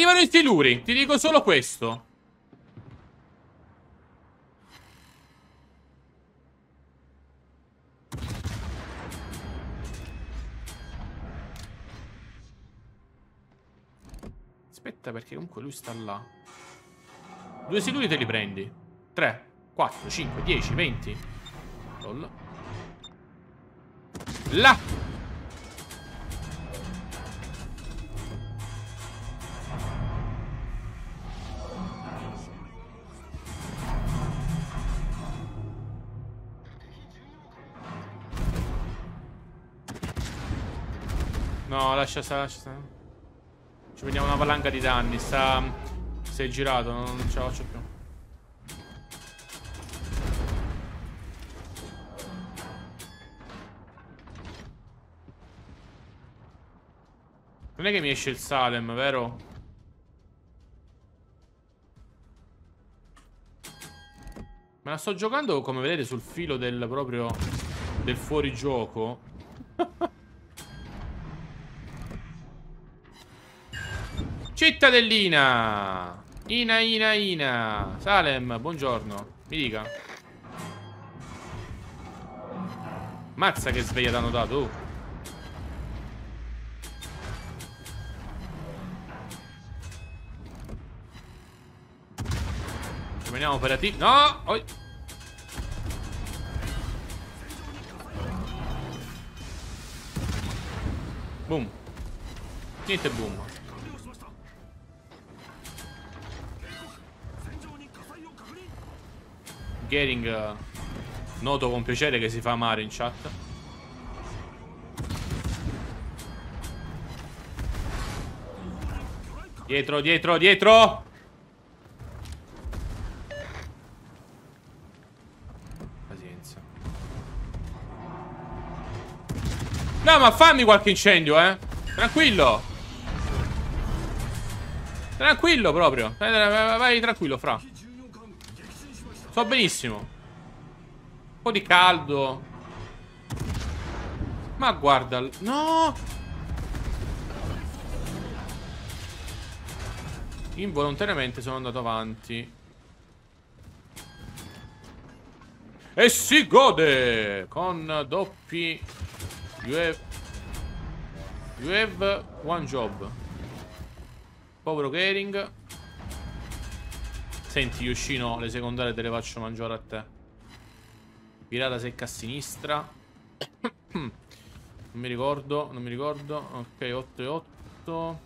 Arrivano i siluri, ti dico solo questo. Aspetta perché comunque lui sta là. Due siluri te li prendi. Tre, quattro, cinque, dieci, venti. Là. lascia sta, lascia sta. Ci prendiamo una valanga di danni. Sta. Si è girato, non ce la faccio più. Non è che mi esce il Salem, vero? Me la sto giocando, come vedete, sul filo del proprio... Del fuorigioco. Cittadellina! Ina, Ina, Ina. Salem, buongiorno. Mi dica. Mazza che sveglia t'hanno dato, oh. Rimaniamo operativi. No! Oh. Boom. Niente boom. Gering eh, noto con piacere che si fa amare in chat. Dietro, dietro, dietro! Pazienza. No, ma fammi qualche incendio, eh! Tranquillo! Tranquillo proprio. Vai, vai, vai tranquillo, fra. Sto benissimo. Un po' di caldo. Ma guarda... No! Involontariamente sono andato avanti. E si gode! Con doppi... You have... You have one job. Povero Gering. Senti, Yoshino, le secondarie te le faccio mangiare a te. Virata secca a sinistra. non mi ricordo, non mi ricordo. Ok, 8 e 8.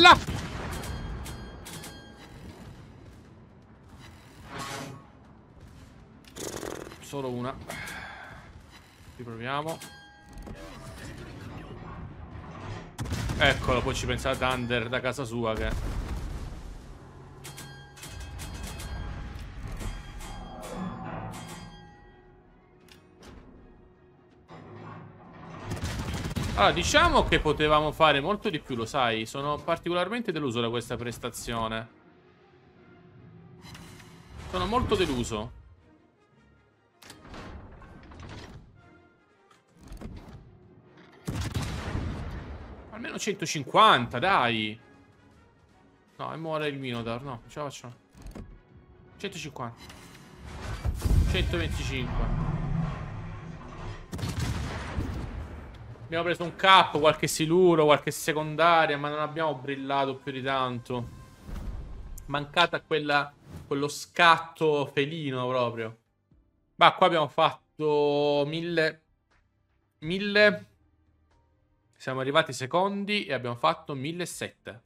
La! Solo una. Riproviamo. Eccolo, poi ci pensa Thunder da casa sua che... Allora, diciamo che potevamo fare molto di più, lo sai. Sono particolarmente deluso da questa prestazione. Sono molto deluso. Almeno 150, dai. No, e muore il Minotaur. No, ce la facciamo. 150. 125. Abbiamo preso un cap, qualche siluro, qualche secondaria, ma non abbiamo brillato più di tanto. Mancata quella, quello scatto felino proprio. Ma qua abbiamo fatto mille... Mille... Siamo arrivati secondi e abbiamo fatto 1700.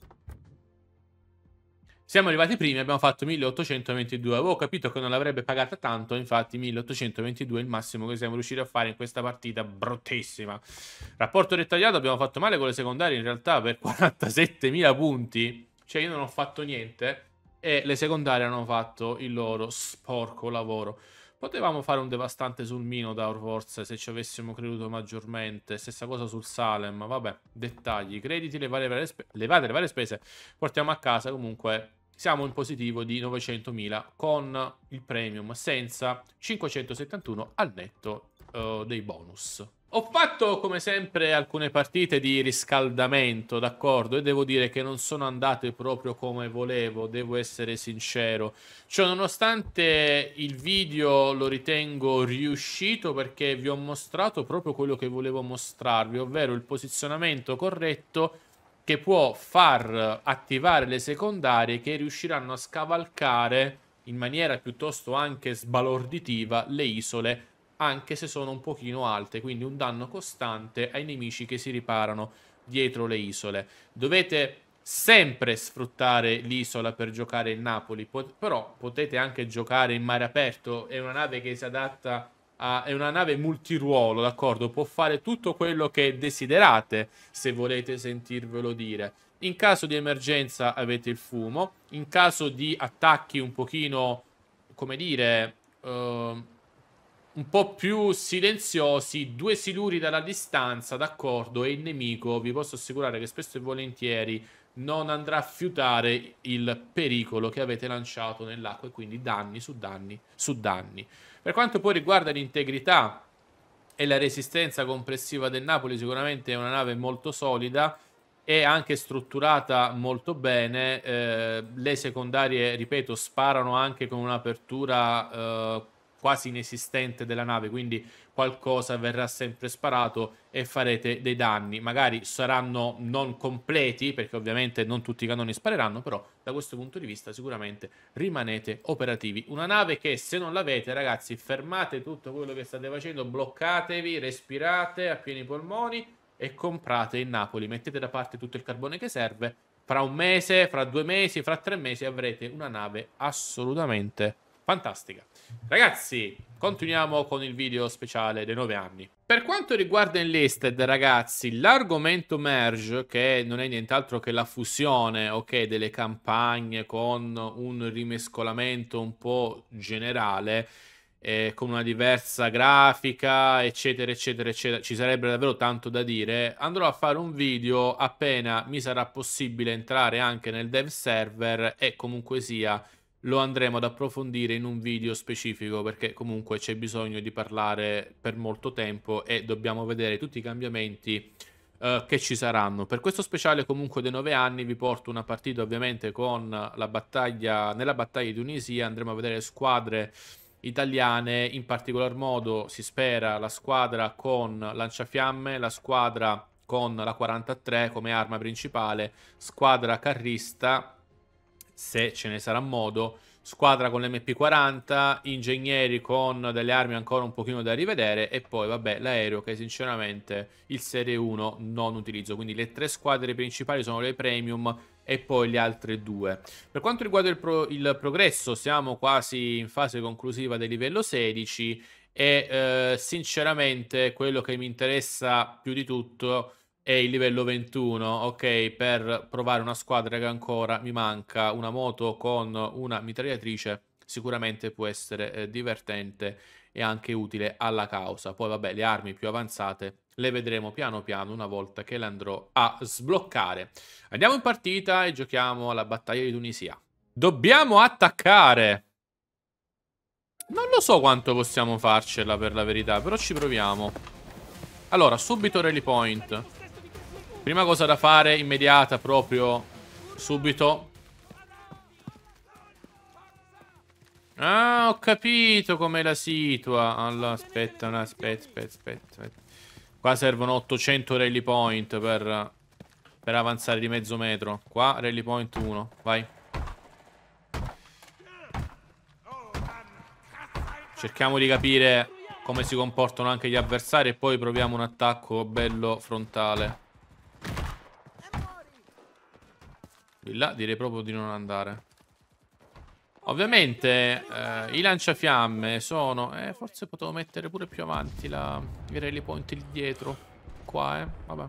Siamo arrivati primi e abbiamo fatto 1822. Avevo capito che non l'avrebbe pagata tanto, infatti 1822 è il massimo che siamo riusciti a fare in questa partita bruttissima. Rapporto dettagliato, abbiamo fatto male con le secondarie in realtà per 47.000 punti. Cioè io non ho fatto niente e le secondarie hanno fatto il loro sporco lavoro. Potevamo fare un devastante sul Minotaur forse se ci avessimo creduto maggiormente. Stessa cosa sul Salem. Vabbè, dettagli. Crediti, le varie, spe levate le varie spese. Portiamo a casa comunque siamo in positivo di 900.000 con il premium senza 571 al netto uh, dei bonus. Ho fatto come sempre alcune partite di riscaldamento, d'accordo, e devo dire che non sono andate proprio come volevo, devo essere sincero. Cioè, nonostante il video lo ritengo riuscito perché vi ho mostrato proprio quello che volevo mostrarvi, ovvero il posizionamento corretto che può far attivare le secondarie che riusciranno a scavalcare in maniera piuttosto anche sbalorditiva le isole anche se sono un pochino alte, quindi un danno costante ai nemici che si riparano dietro le isole. Dovete sempre sfruttare l'isola per giocare in Napoli, Pot però potete anche giocare in mare aperto, è una nave che si adatta a... è una nave multiruolo, d'accordo? Può fare tutto quello che desiderate, se volete sentirvelo dire. In caso di emergenza avete il fumo, in caso di attacchi un pochino, come dire... Uh un po' più silenziosi, due siluri dalla distanza, d'accordo, e il nemico, vi posso assicurare che spesso e volentieri non andrà a fiutare il pericolo che avete lanciato nell'acqua e quindi danni su danni su danni. Per quanto poi riguarda l'integrità e la resistenza complessiva del Napoli, sicuramente è una nave molto solida e anche strutturata molto bene. Eh, le secondarie, ripeto, sparano anche con un'apertura eh, quasi inesistente della nave, quindi qualcosa verrà sempre sparato e farete dei danni. Magari saranno non completi, perché ovviamente non tutti i cannoni spareranno, però da questo punto di vista sicuramente rimanete operativi. Una nave che se non l'avete, ragazzi, fermate tutto quello che state facendo, bloccatevi, respirate a pieni polmoni e comprate in Napoli, mettete da parte tutto il carbone che serve. Fra un mese, fra due mesi, fra tre mesi avrete una nave assolutamente fantastica. Ragazzi, continuiamo con il video speciale dei 9 anni. Per quanto riguarda Enlisted, ragazzi, l'argomento merge, che non è nient'altro che la fusione, ok, delle campagne con un rimescolamento un po' generale, eh, con una diversa grafica, eccetera, eccetera, eccetera, ci sarebbe davvero tanto da dire. Andrò a fare un video appena mi sarà possibile entrare anche nel dev server e comunque sia lo andremo ad approfondire in un video specifico perché comunque c'è bisogno di parlare per molto tempo e dobbiamo vedere tutti i cambiamenti eh, che ci saranno. Per questo speciale comunque dei 9 anni vi porto una partita ovviamente con la battaglia, nella battaglia di Tunisia andremo a vedere squadre italiane, in particolar modo si spera la squadra con lanciafiamme, la squadra con la 43 come arma principale, squadra carrista se ce ne sarà modo, squadra con l'MP40, ingegneri con delle armi ancora un pochino da rivedere e poi vabbè l'aereo che sinceramente il Serie 1 non utilizzo, quindi le tre squadre principali sono le Premium e poi le altre due. Per quanto riguarda il, pro il progresso siamo quasi in fase conclusiva del livello 16 e eh, sinceramente quello che mi interessa più di tutto è e il livello 21, ok, per provare una squadra che ancora mi manca, una moto con una mitragliatrice, sicuramente può essere eh, divertente e anche utile alla causa. Poi vabbè, le armi più avanzate le vedremo piano piano una volta che le andrò a sbloccare. Andiamo in partita e giochiamo alla battaglia di Tunisia. Dobbiamo attaccare! Non lo so quanto possiamo farcela per la verità, però ci proviamo. Allora, subito rally point. Prima cosa da fare, immediata, proprio subito. Ah, ho capito com'è la situa. Allora, aspetta, no, aspetta, aspetta, aspetta, aspetta. Qua servono 800 rally point per, per avanzare di mezzo metro. Qua rally point 1, vai. Cerchiamo di capire come si comportano anche gli avversari e poi proviamo un attacco bello frontale. Di là direi proprio di non andare. Ovviamente eh, i lanciafiamme sono... Eh, forse potevo mettere pure più avanti la... i rally point lì dietro. Qua, eh. Vabbè.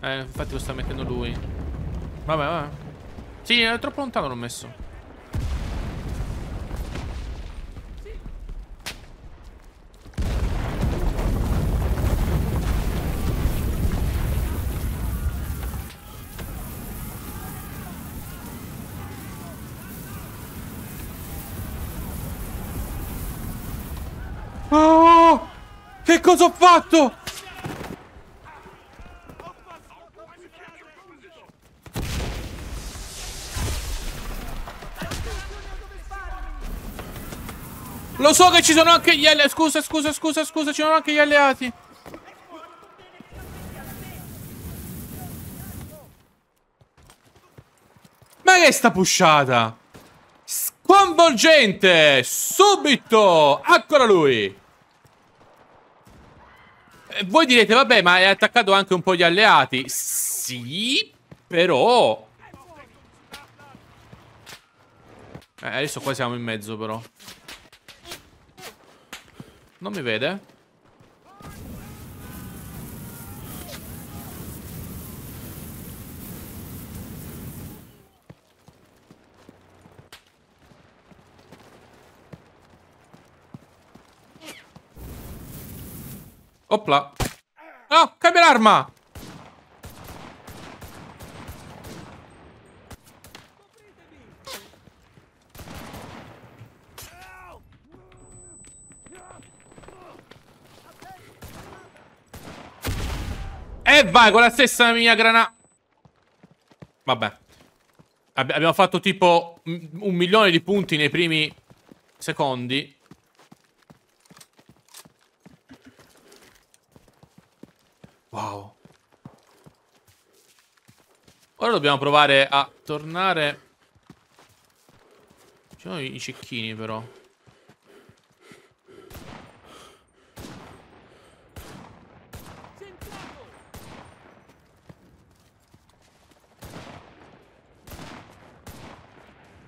Eh, infatti lo sta mettendo lui. Vabbè, vabbè. Sì, è troppo lontano l'ho messo. Oh, che cosa ho fatto? Lo so che ci sono anche gli alleati. Scusa, scusa, scusa, scusa, ci sono anche gli alleati. Ma che è sta pushata? Sconvolgente! Subito! Ancora lui! E eh, voi direte, vabbè, ma è attaccato anche un po' gli alleati. Sì, però... Eh, adesso qua siamo in mezzo, però. Non mi vede? Opla. No, cambia l'arma! E vai con la stessa mia granata. Vabbè. Abbiamo fatto tipo un milione di punti nei primi secondi. Wow. Ora dobbiamo provare a tornare... Ci sono i cecchini però.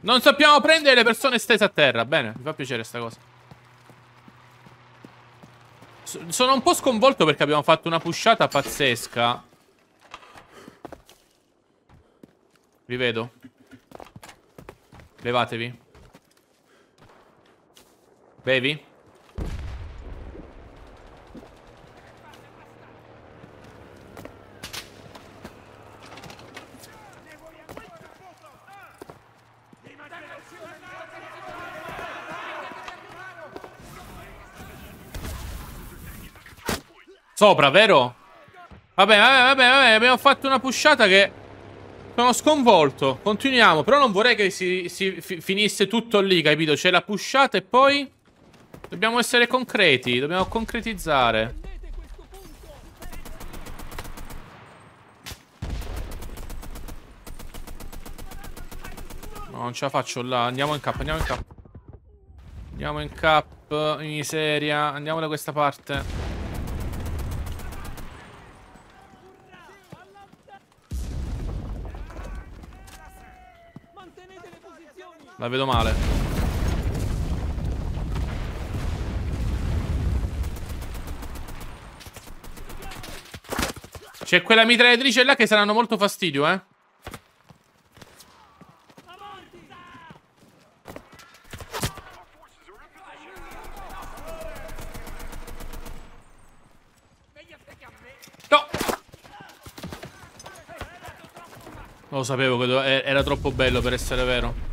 Non sappiamo prendere le persone stese a terra. Bene, mi fa piacere sta cosa. Sono un po' sconvolto perché abbiamo fatto una pushata pazzesca. Vi vedo. Levatevi. Bevi. Sopra, vero? Vabbè, vabbè, vabbè, vabbè, abbiamo fatto una pushata che... Sono sconvolto. Continuiamo. Però non vorrei che si, si finisse tutto lì, capito? C'è la pushata e poi... Dobbiamo essere concreti. Dobbiamo concretizzare. No, non ce la faccio là. Andiamo in cap, andiamo in cap. Andiamo in cap, miseria. Andiamo da questa parte. La vedo male. C'è quella mitragliatrice là che saranno molto fastidio, eh. Lo sapevo che era troppo bello per essere vero.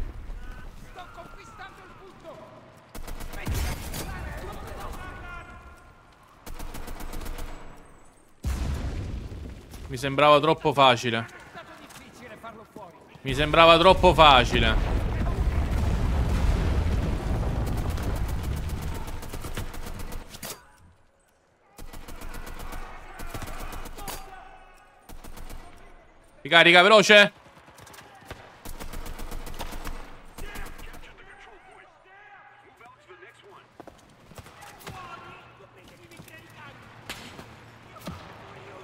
Mi sembrava troppo facile. Mi sembrava troppo facile. Ricarica veloce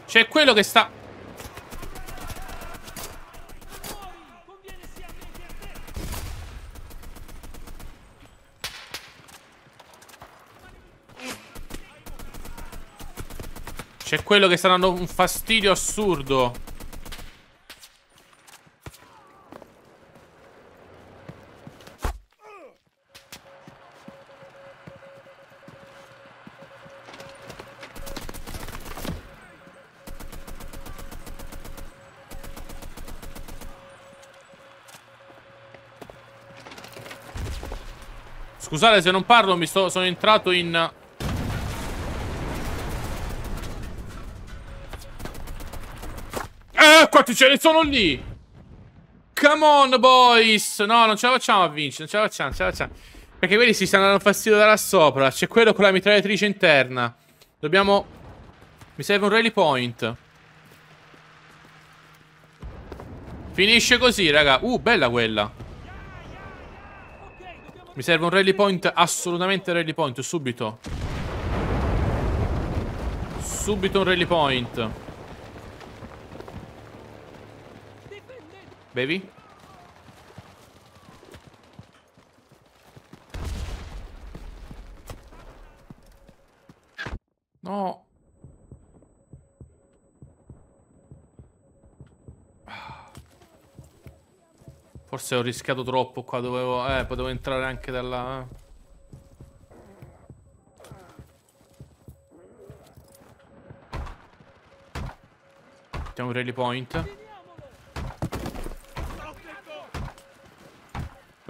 C'è quello che sta C'è quello che sta dando un fastidio assurdo. Scusate se non parlo, mi sto, sono entrato in Infatti ce ne sono lì. Come on, boys. No, non ce la facciamo a vincere. Non ce la facciamo, non ce la facciamo. Perché quelli si stanno dando fastidio da là sopra. C'è quello con la mitragliatrice interna. Dobbiamo... Mi serve un rally point. Finisce così, raga. Uh, bella quella. Mi serve un rally point, assolutamente rally point, subito. Subito un rally point. Bevi? No. Forse ho rischiato troppo qua, dovevo... Eh, potevo entrare anche dalla... Eh. C'è un rally point.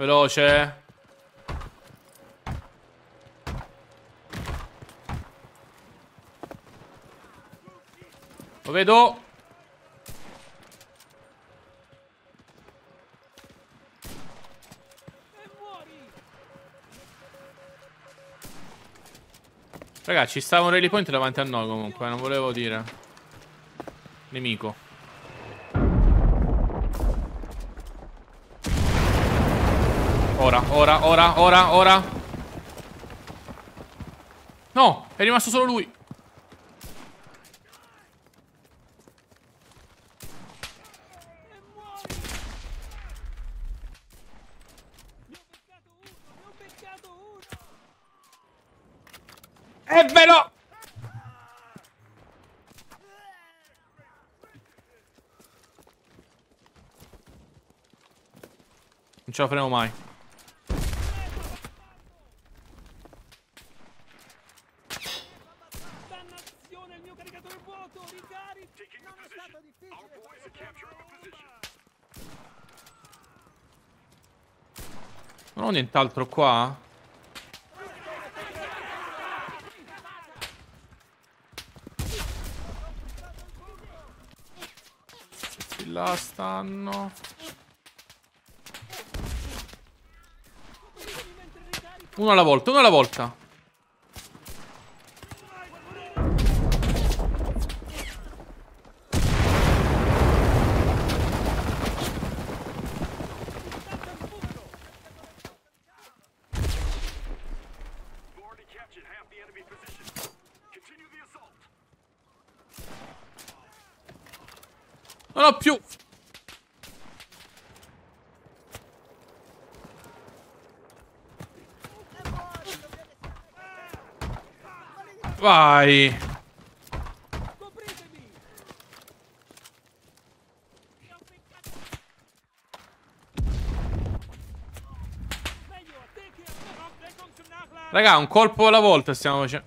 Veloce. Lo vedo. Raga, ci stava un rally point davanti a noi comunque, non volevo dire. Nemico. Ora, ora, ora, ora, ora. No, è rimasto solo lui. E ve lo... Non ce la faremo mai. nient'altro qua? Di là stanno. Uno alla volta, uno alla volta. Vai. Raga, un colpo alla volta stiamo facendo.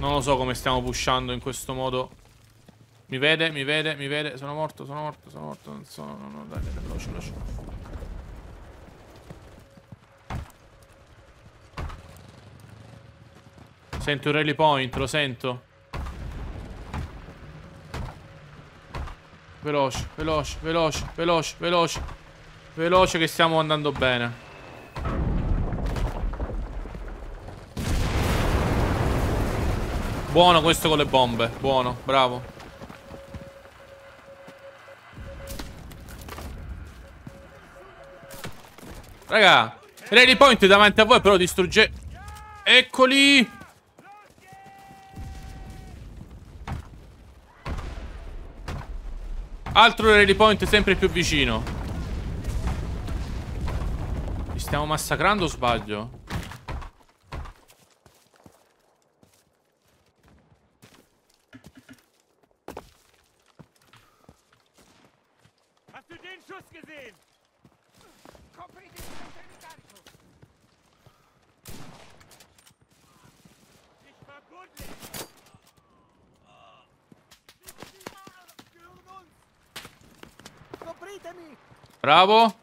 Non lo so come stiamo pushando in questo modo. Mi vede, mi vede, mi vede. Sono morto, sono morto, sono morto. Non so, no, no, dai, dai, veloce, veloce. Sento il rally point, lo sento. Veloce, veloce, veloce, veloce, veloce. Veloce che stiamo andando bene. Buono questo con le bombe. Buono, bravo. Raga, rally point davanti a voi però distrugge... Eccoli! Altro rally point sempre più vicino. Ci stiamo massacrando o sbaglio? Bravo.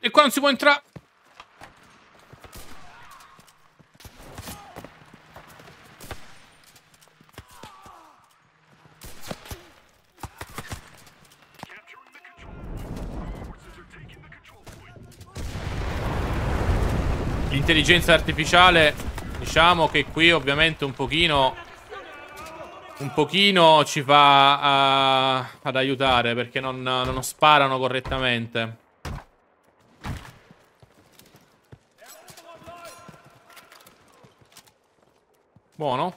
E qua non si può entrare. L'intelligenza artificiale, diciamo che qui ovviamente un pochino un pochino ci fa uh, ad aiutare perché non, non sparano correttamente. Buono.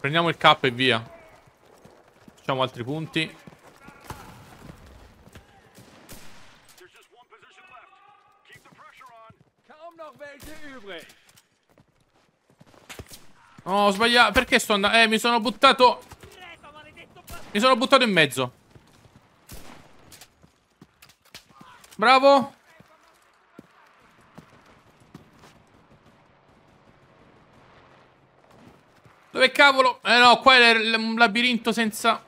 Prendiamo il K e via. Facciamo altri punti. ho sbagliato. Perché sto andando? Eh, mi sono buttato. Mi sono buttato in mezzo. Bravo. Dove cavolo? Eh no, qua è un labirinto senza...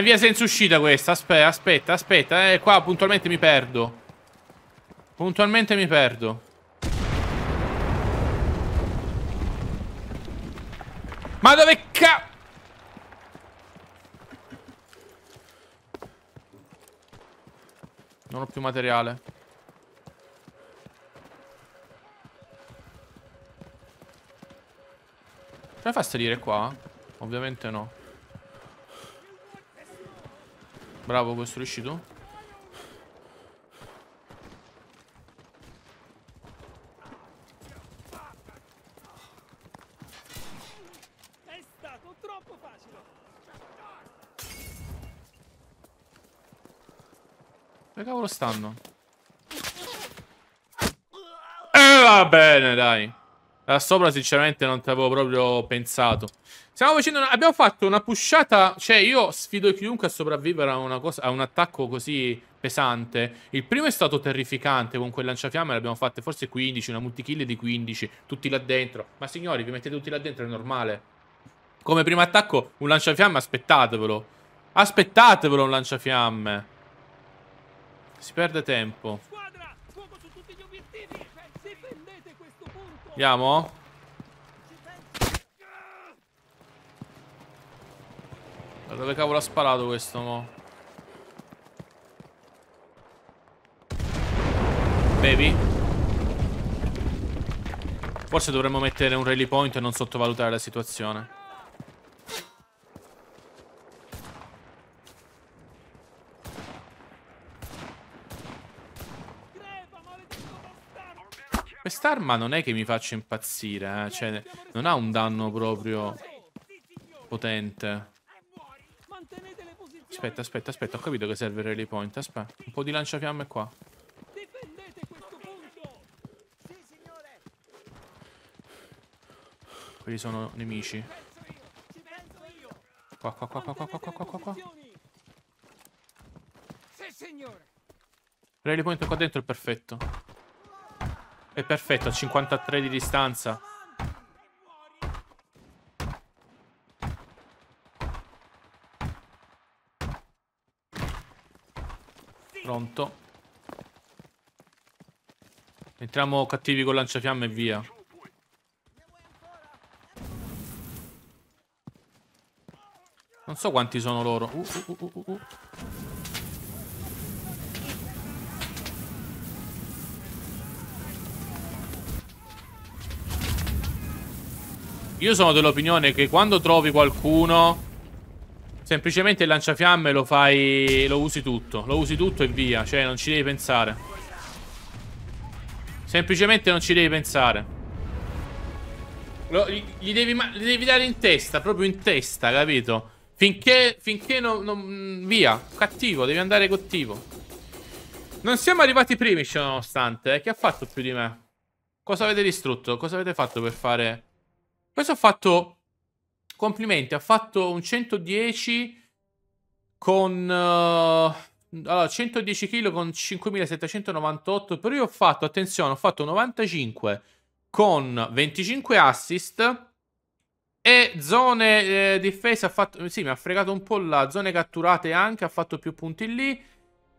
Ma è via senza uscita questa. Aspetta, aspetta, aspetta. Eh, qua puntualmente mi perdo. Puntualmente mi perdo. Ma dove ca... Non ho più materiale. Come fa a salire qua? Ovviamente no. Bravo, costruisci tu. Dove cavolo stanno? E eh, va bene, dai. Da sopra sinceramente non ti avevo proprio pensato. Stiamo facendo una... Abbiamo fatto una pushata... Cioè io sfido chiunque a sopravvivere a, una cosa... a un attacco così pesante. Il primo è stato terrificante con quel lanciafiamme. l'abbiamo abbiamo forse 15, una multikill di 15. Tutti là dentro. Ma signori, vi mettete tutti là dentro, è normale. Come primo attacco un lanciafiamme aspettatevelo. Aspettatevelo un lanciafiamme. Si perde tempo. Andiamo? Da dove cavolo ha sparato questo mo? Bevi? Forse dovremmo mettere un rally point e non sottovalutare la situazione Quest'arma non è che mi faccia impazzire, eh? Cioè, non ha un danno proprio potente. Aspetta, aspetta, aspetta, ho capito che serve il rally point. Aspetta, un po' di lanciafiamme qua. Quelli sono nemici. Qua, qua, qua, qua, qua, qua, qua, qua, qua, qua. Rally point qua dentro è perfetto. È perfetto, a 53 di distanza. Pronto. Entriamo cattivi con lanciafiamme e via. Non so quanti sono loro. Uh, uh, uh, uh, uh. Io sono dell'opinione che quando trovi qualcuno... Semplicemente il lanciafiamme lo fai... Lo usi tutto. Lo usi tutto e via. Cioè, non ci devi pensare. Semplicemente non ci devi pensare. Lo, gli, gli, devi, gli, devi, dare in testa, proprio in testa, capito? Finché, finché non, non... Mm, via. Cattivo, devi andare cattivo. Non siamo arrivati primi, ciononostante. Eh? Chi ha fatto più di me? Cosa avete distrutto? Cosa avete fatto per fare... Questo ha fatto... Complimenti, ha fatto un 110 con... Uh, allora, 110 kg con 5.798, però io ho fatto, attenzione, ho fatto 95 con 25 assist e zone eh, difese ha fatto, sì mi ha fregato un po' la zone catturate anche, ha fatto più punti lì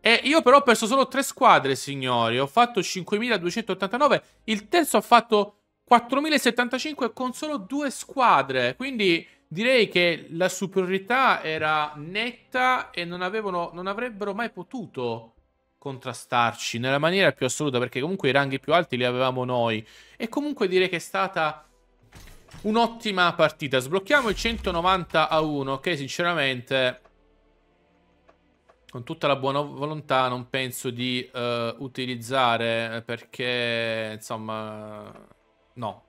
e io però ho perso solo tre squadre signori, ho fatto 5.289, il terzo ha fatto 4075 con solo due squadre, quindi direi che la superiorità era netta e non, avevano, non avrebbero mai potuto contrastarci nella maniera più assoluta, perché comunque i ranghi più alti li avevamo noi. E comunque direi che è stata un'ottima partita. Sblocchiamo il 190 a 1, che sinceramente con tutta la buona volontà non penso di uh, utilizzare perché insomma no.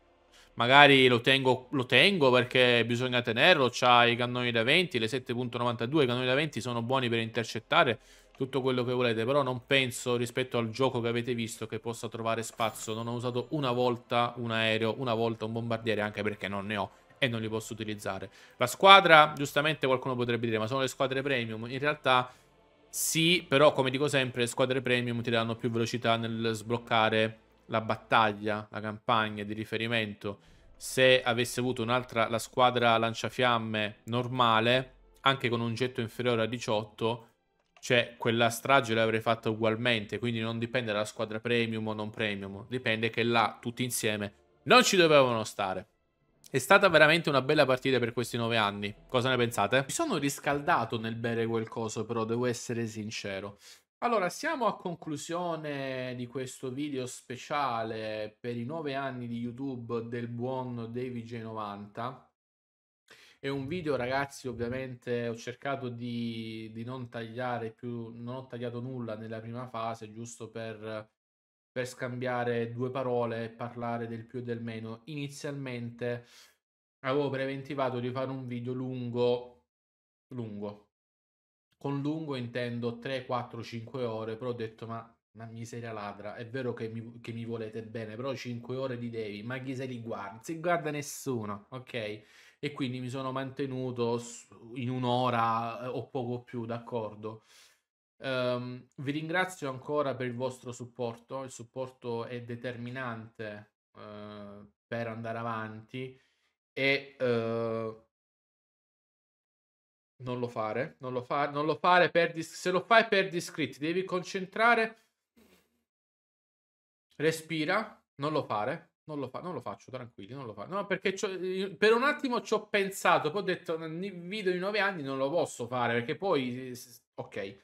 Magari lo tengo, lo tengo perché bisogna tenerlo, c'ha i cannoni da 20, le 7.92, i cannoni da 20 sono buoni per intercettare tutto quello che volete, però non penso rispetto al gioco che avete visto che possa trovare spazio, non ho usato una volta un aereo, una volta un bombardiere, anche perché non ne ho e non li posso utilizzare. La squadra, giustamente qualcuno potrebbe dire, ma sono le squadre premium, in realtà... Sì, però come dico sempre, le squadre premium ti danno più velocità nel sbloccare la battaglia, la campagna di riferimento, se avesse avuto un'altra, la squadra lanciafiamme normale, anche con un getto inferiore a 18, cioè quella strage l'avrei fatta ugualmente, quindi non dipende dalla squadra premium o non premium, dipende che là tutti insieme non ci dovevano stare. È stata veramente una bella partita per questi nove anni. Cosa ne pensate? Mi sono riscaldato nel bere quel coso, però devo essere sincero. Allora, siamo a conclusione di questo video speciale per i nove anni di YouTube del buon Davy 90 È un video, ragazzi, ovviamente ho cercato di, di, non tagliare più, non ho tagliato nulla nella prima fase, giusto per, per scambiare due parole e parlare del più e del meno. Inizialmente avevo preventivato di fare un video lungo, lungo, con lungo intendo 3, 4, 5 ore, però ho detto ma, ma miseria ladra, è vero che mi, che mi volete bene, però 5 ore di devi, ma chi se li guarda? Non si guarda nessuno, ok? E quindi mi sono mantenuto in un'ora eh, o poco più, d'accordo? Um, vi ringrazio ancora per il vostro supporto, il supporto è determinante uh, per andare avanti e uh, non lo fare, non lo, fa, non lo fare, per dis- se lo fai per iscritti, devi concentrare, respira, non lo fare, non lo, fa, non lo faccio, tranquilli, non lo faccio. No, perché per un attimo ci ho pensato, poi ho detto, video di nove anni non lo posso fare, perché poi, eh, ok.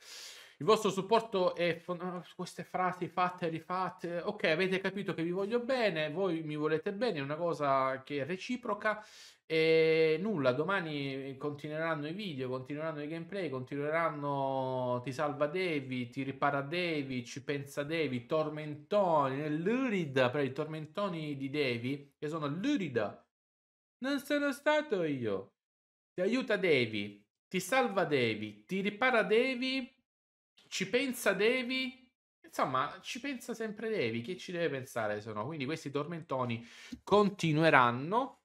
Il vostro supporto è fon- ah, queste frasi fatte e rifatte. Ok, avete capito che vi voglio bene, voi mi volete bene, è una cosa che è reciproca. E nulla, domani continueranno i video, continueranno i gameplay, continueranno Ti salva Devi, Ti ripara Devi, Ci pensa Devi, Tormentoni, Lurida, per i tormentoni di Devi, che sono Lurida. Non sono stato io. Ti aiuta Devi, Ti salva Devi, Ti ripara Devi ci pensa Devi. Insomma, ci pensa sempre Devi, che ci deve pensare se no? Quindi questi tormentoni continueranno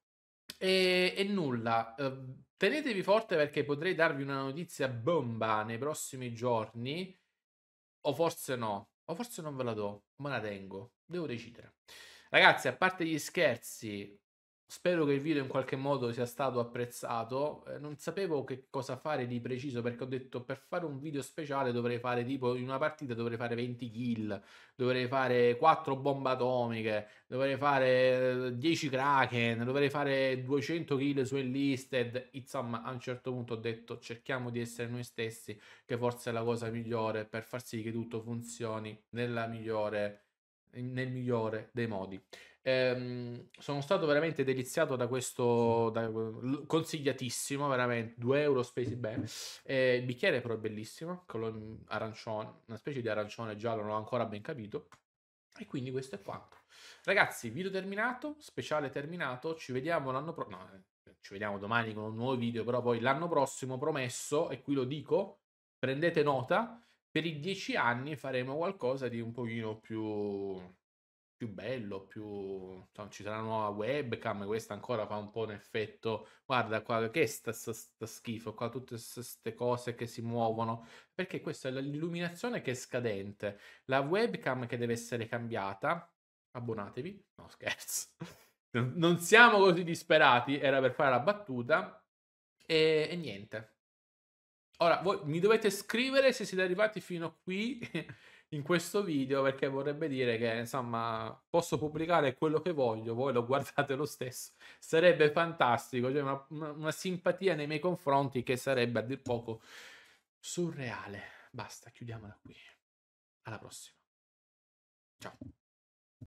e, e nulla. Ehm, tenetevi forte perché potrei darvi una notizia bomba nei prossimi giorni, o forse no, o forse non ve la do, ma la tengo, devo decidere. Ragazzi, a parte gli scherzi, Spero che il video in qualche modo sia stato apprezzato. Eh, non sapevo che cosa fare di preciso perché ho detto per fare un video speciale dovrei fare tipo in una partita dovrei fare 20 kill, dovrei fare 4 bombe atomiche, dovrei fare 10 eh, kraken, dovrei fare 200 kill su enlisted. Insomma, a un certo punto ho detto cerchiamo di essere noi stessi, che forse è la cosa migliore per far sì che tutto funzioni nella migliore nel migliore dei modi. Ehm, sono stato veramente deliziato da questo, da, consigliatissimo, veramente 2 euro spesi bene. Eh, il bicchiere però è bellissimo, con mm, arancione, una specie di arancione giallo, non ho ancora ben capito. E quindi questo è quanto. Ragazzi, video terminato, speciale terminato, ci vediamo l'anno prossimo. No, eh, ci vediamo domani con un nuovo video, però poi l'anno prossimo promesso, e qui lo dico, prendete nota, per i dieci anni faremo qualcosa di un pochino più più bello, più... Cioè, ci sarà una nuova webcam, questa ancora fa un po' un effetto, guarda qua che è sta, sta, sta schifo, qua tutte queste cose che si muovono, perché questa è l'illuminazione che è scadente, la webcam che deve essere cambiata, abbonatevi, no scherzo, non siamo così disperati, era per fare la battuta, e, e niente. Ora, voi mi dovete scrivere se siete arrivati fino a qui in questo video perché vorrebbe dire che insomma posso pubblicare quello che voglio, voi lo guardate lo stesso, sarebbe fantastico, cioè una, una, una simpatia nei miei confronti che sarebbe a dir poco surreale. Basta, chiudiamola qui. Alla prossima. Ciao.